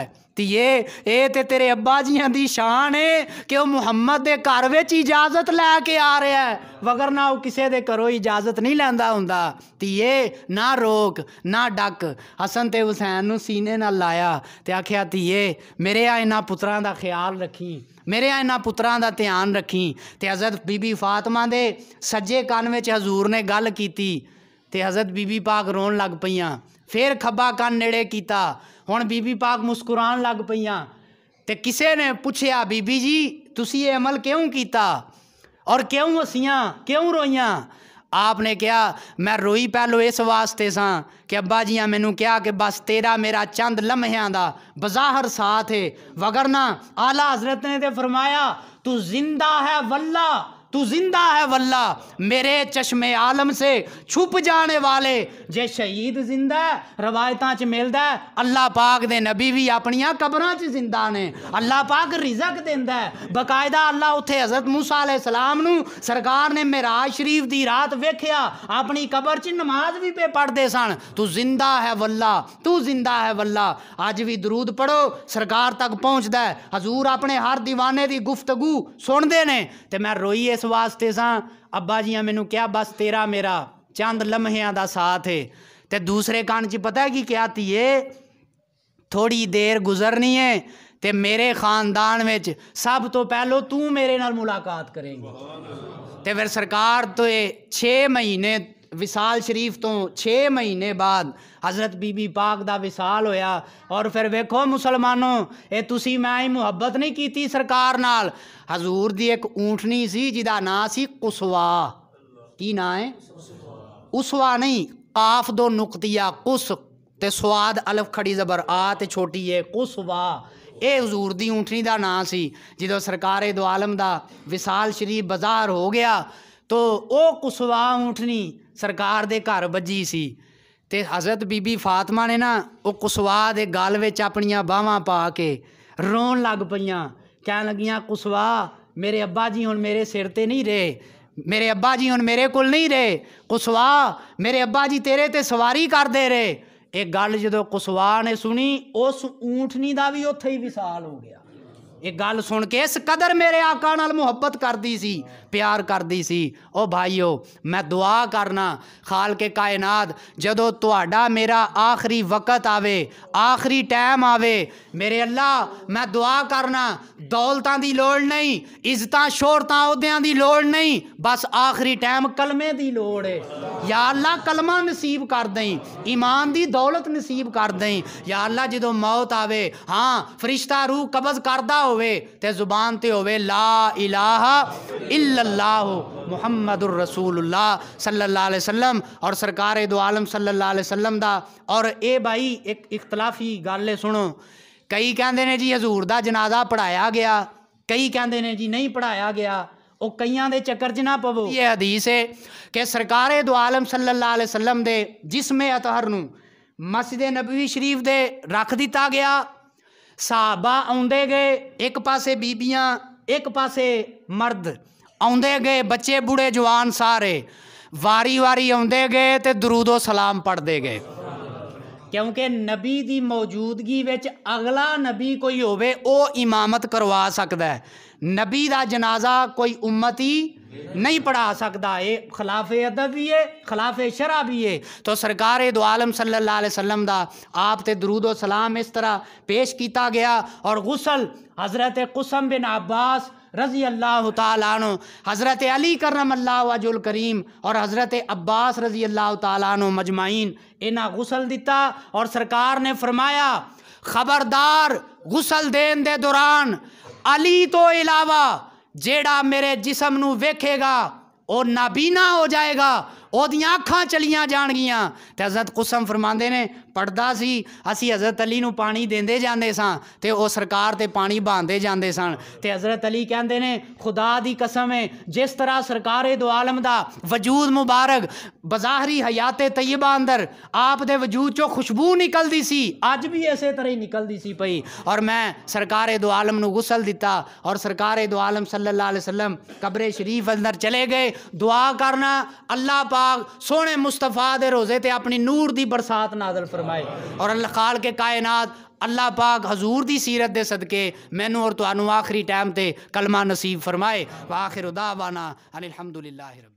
ਦਿੱਤੀ ਏ ਇਹ ਤੇ ਤੇਰੇ ਅੱਬਾ ਜੀਆਂ ਦੀ ਸ਼ਾਨ ਏ ਕਿ ਉਹ ਮੁਹੰਮਦ ਦੇ ਘਰ ਵਿੱਚ ਇਜਾਜ਼ਤ ਲੈ ਕੇ ਆ ਰਿਹਾ ਹੈ ਵਗਰਨਾ ਉਹ ਕਿਸੇ ਦੇ ਘਰੋਂ ਇਜਾਜ਼ਤ ਨਹੀਂ ਲੈਂਦਾ ਹੁੰਦਾ ਧੀਏ ਨਾ ਰੋਕ ਨਾ ਡੱਕ ਹਸਨ ਤੇ ਹੁਸੈਨ ਨੂੰ ਸੀਨੇ ਨਾਲ ਲਾਇਆ ਤੇ ਆਖਿਆ ਧੀਏ ਮੇਰੇ ਆ ਇਹਨਾਂ ਪੁੱਤਰਾਂ ਦਾ ਖਿਆਲ ਰੱਖੀ ਮੇਰੇ ਆ ਇਹਨਾਂ ਪੁੱਤਰਾਂ ਦਾ ਧਿਆਨ ਰੱਖੀ ਤੇ ਹਜ਼ਰਤ ਬੀਬੀ ਫਾਤਿਮਾ ਦੇ ਸੱਜੇ ਕੰਨ ਵਿੱਚ ਹਜ਼ੂਰ ਨੇ ਗੱਲ ਕੀਤੀ ਤੇ ਹਜ਼ਰਤ ਬੀਬੀ ਪਾਕ ਰੋਣ ਲੱਗ ਪਈਆਂ ਫਿਰ ਖੱਬਾ ਕੰਨ ਨੇੜੇ ਕੀਤਾ हम बीबी पाक मुस्कुरा लग पे ਤੇ ने ਨੇ बीबी जी ती अमल क्यों किया और क्यों हसियाँ क्यों रोइया आपने कहा मैं रोई पहलो इस वास्ते सब्बा कि अब्बा जी मैनू कि बस तेरा मेरा चंद लम्हों बजाहर साथ है वगरना आला हजरत ने तो फरमाया तू जिंदा है वल्ला तू जिंदा है वल्ला मेरे चश्मे आलम से छुप जाने वाले जे शहीद जिंदा है च मिलदा है अल्लाह पाक दे नबी भी अपन कबर च जिंदा ने अल्लाह पाक रिजक देंदा है बकायदा अल्लाह उत्थे हजरत मूसा अलैहिस्सलाम नु सरकार ने मेराज शरीफ की रात वेख्या अपनी कबर च नमाज भी पे पढ़ते सन तू जिंदा है वल्ला तू जिंदा है वल्ला अज भी दरूद पढ़ो सरकार तक पहुँचद हजूर अपने हर दीवाने दी गुफ्तगू सुनते ने तो मैं रोई इस ਇਸ ਵਾਸਤੇ ਸਾਂ ਅੱਬਾ ਜੀਆਂ ਮੈਨੂੰ ਕਿਹਾ ਬਸ ਤੇਰਾ ਮੇਰਾ ਚੰਦ ਲਮਹਿਆਂ ਦਾ ਸਾਥ ਹੈ ਤੇ ਦੂਸਰੇ ਕੰਨ 'ਚ ਪਤਾ ਕੀ ਕਿਹਾ ਧੀਏ ਥੋੜੀ ਦੇਰ ਗੁਜ਼ਰਨੀ ਹੈ ਤੇ ਮੇਰੇ ਖਾਨਦਾਨ ਵਿੱਚ ਸਭ ਤੋਂ ਪਹਿਲੋ ਤੂੰ ਮੇਰੇ ਨਾਲ ਮੁਲਾਕਾਤ ਕਰੇਂਗੀ ਤੇ ਫਿਰ ਸਰਕਾਰ ਤੋਂ 6 ਮਹੀਨੇ विशाल शरीफ तो छे महीने बाद हज़रत बीबी पाक का विशाल होया और फिर वेखो मुसलमानों ये तुम मैं ही मुहब्बत नहीं की थी सरकार नाल हजूर दी एक ऊठनी सी जिदा ना सी कुसवा की ना है उसवा नहीं काफ दो नुकतिया कुस ते स्वाद अलफ खड़ी जबर आ ते छोटी है कुसवा ये हजूर दी ऊठनी का ना सी जो सरकार दो आलम का विशाल शरीफ बाजार हो गया तो वह कुसवा ऊठनी ਸਰਕਾਰ ਦੇ ਘਰ ਵੱਜੀ ਸੀ ਤੇ ਹਜ਼ਰਤ ਬੀਬੀ ਫਾਤਿਮਾ ਨੇ ਨਾ ਉਹ ਕੁਸਵਾ ਦੇ ਗਲ ਵਿੱਚ ਆਪਣੀਆਂ ਬਾਹਾਂ ਪਾ ਕੇ ਰੋਣ ਲੱਗ ਪਈਆਂ ਕਹਿਣ ਲੱਗੀਆਂ ਕੁਸਵਾ ਮੇਰੇ ਅੱਬਾ ਜੀ ਹੁਣ ਮੇਰੇ ਸਿਰ ਤੇ ਨਹੀਂ ਰਹੇ ਮੇਰੇ ਅੱਬਾ ਜੀ ਹੁਣ ਮੇਰੇ ਕੋਲ ਨਹੀਂ ਰਹੇ ਕੁਸਵਾ ਮੇਰੇ ਅੱਬਾ ਜੀ ਤੇਰੇ ਤੇ ਸਵਾਰੀ ਕਰਦੇ ਰਹੇ ਇਹ ਗੱਲ ਜਦੋਂ ਕੁਸਵਾ ਨੇ ਸੁਣੀ ਉਸ ਊਂਠਨੀ ਦਾ ਵੀ ਉੱਥੇ ਹੀ ਵਿਸਾਲ ਹੋ ਗਿਆ ਇਹ ਗੱਲ ਸੁਣ ਕੇ ਇਸ ਕਦਰ ਮੇਰੇ ਆਕਾ ਨਾਲ ਮੁਹੱਬਤ ਕਰਦੀ ਸੀ प्यार करती सी ओ भाइयो मैं दुआ करना खाल के कायनात जदों तोड़ा मेरा आखिरी वक्त आवे आखिरी टाइम आवे मेरे अल्लाह मैं दुआ करना दौलत की लड़ नहीं इज्जत की अहद्या नहीं बस आखिरी टाइम कलमे की लड़ है या अल्लाह कलमा नसीब कर दई ईमान की दौलत नसीब कर दई या अल्लाह जो मौत आवे हाँ फरिश्ता रूह कबज़ करता हो जुबान ते हो ला इलाह इला सल्ला मुहम्मद रसूलुल्लाह सल्ला वसम और सरकार दो आलम सल्ला वसम का और ये भाई एक इख्तलाफी गल सुनो कई कहते हैं जी हजूर का जनाजा पढ़ाया गया कई कहें हैं जी नहीं पढ़ाया गया ਉਹ ਕਈਆਂ ਦੇ ਚੱਕਰ 'ਚ ਨਾ ਪਵੋ ਇਹ ਹਦੀਸ ਹੈ ਕਿ ਸਰਕਾਰੇ ਦੋ ਆਲਮ ਸੱਲੱਲਾਹੁ ਅਲੈहि ਵਸੱਲਮ ਦੇ ਜਿਸਮੇ ਅਤਹਰ ਨੂੰ ਮਸਜਿਦ ਨਬਵੀ ਸ਼ਰੀਫ ਦੇ ਰੱਖ ਦਿੱਤਾ ਗਿਆ ਸਾਹਬਾ ਆਉਂਦੇ ਗਏ ਇੱਕ ਪਾਸੇ ਬੀਬੀਆਂ आते गए बच्चे बुढ़े जवान सारे वारी वारी आते गए तो दरूदो सलाम पढ़ते गए क्योंकि नबी की मौजूदगी अगला नबी कोई होमामत करवा सकता है नबी का जनाजा कोई उम्मत ही नहीं पढ़ा सकता ये खिलाफ़ अदब भी है खिलाफ़ शराह भी है तो सरकार दुआलम सल वसलम का आप तो दरूदो सलाम इस तरह पेश किया गया और गुसल हज़रत कुसम बिन अब्बास रज़ी अल्लाह तु हज़रत अली करम अल्लाह करीम और हज़रत अब्बास रज़ी अल्लाह तु मजमाइन इन्हें गुसल दिता और सरकार ने फरमाया खबरदार गुसल देन दे दौरान अली तो इलावा जेड़ा मेरे जिसम वेखेगा और नाबीना हो जाएगा दियाँ अखा चलिया जान तो हजरत कुसम फरमाते हैं ਪੜਦਾ ਸੀ ਅਸੀਂ ਹਜ਼ਰਤ ਅਲੀ ਨੂੰ ਪਾਣੀ ਦਿੰਦੇ ਜਾਂਦੇ ਸਾਂ ਤੇ ਉਹ ਸਰਕਾਰ ਤੇ ਪਾਣੀ ਬਾਂਦੇ ਜਾਂਦੇ ਸਨ ਤੇ ਹਜ਼ਰਤ ਅਲੀ ਕਹਿੰਦੇ ਨੇ ਖੁਦਾ ਦੀ ਕਸਮ ਹੈ ਜਿਸ ਤਰ੍ਹਾਂ ਸਰਕਾਰੇ ਦੋ ਆਲਮ ਦਾ ਵਜੂਦ ਮੁਬਾਰਕ ਬਜ਼ਾਹਰੀ ਹਯਾਤੇ ਤੈਯਬਾ ਅੰਦਰ ਆਪ ਦੇ ਵਜੂਦ ਚੋਂ ਖੁਸ਼ਬੂ ਨਿਕਲਦੀ ਸੀ ਅੱਜ ਵੀ ਇਸੇ ਤਰ੍ਹਾਂ ਹੀ ਨਿਕਲਦੀ ਸੀ ਪਈ ਔਰ ਮੈਂ ਸਰਕਾਰੇ ਦੋ ਆਲਮ ਨੂੰ ਗੁਸਲ ਦਿੱਤਾ ਔਰ ਸਰਕਾਰੇ ਦੋ ਆਲਮ ਸੱਲੱਲਾਹੁ ਅਲੈहि ਵਸੱਲਮ ਕਬਰੇ ਸ਼ਰੀਫ ਅੰਦਰ ਚਲੇ ਗਏ ਦੁਆ ਕਰਨਾ ਅੱਲਾਹ ਪਾਕ ਸੋਹਣੇ ਮੁਸਤਫਾ ਦੇ ਰੋਜ਼ੇ ਤੇ ਆਪਣੀ ਨੂਰ ਦੀ ਬਰਸਾਤ ਨਾਜ਼ਲ ਫਰਮਾ फरमाए और अल्लाह खाल के कायनात अल्लाह पाक हजूर की सीरत दे सदके मैनू और तहूँ आखिरी टाइम ते कलमा नसीब फरमाए आखिर उदावाना अलहमदुल्ला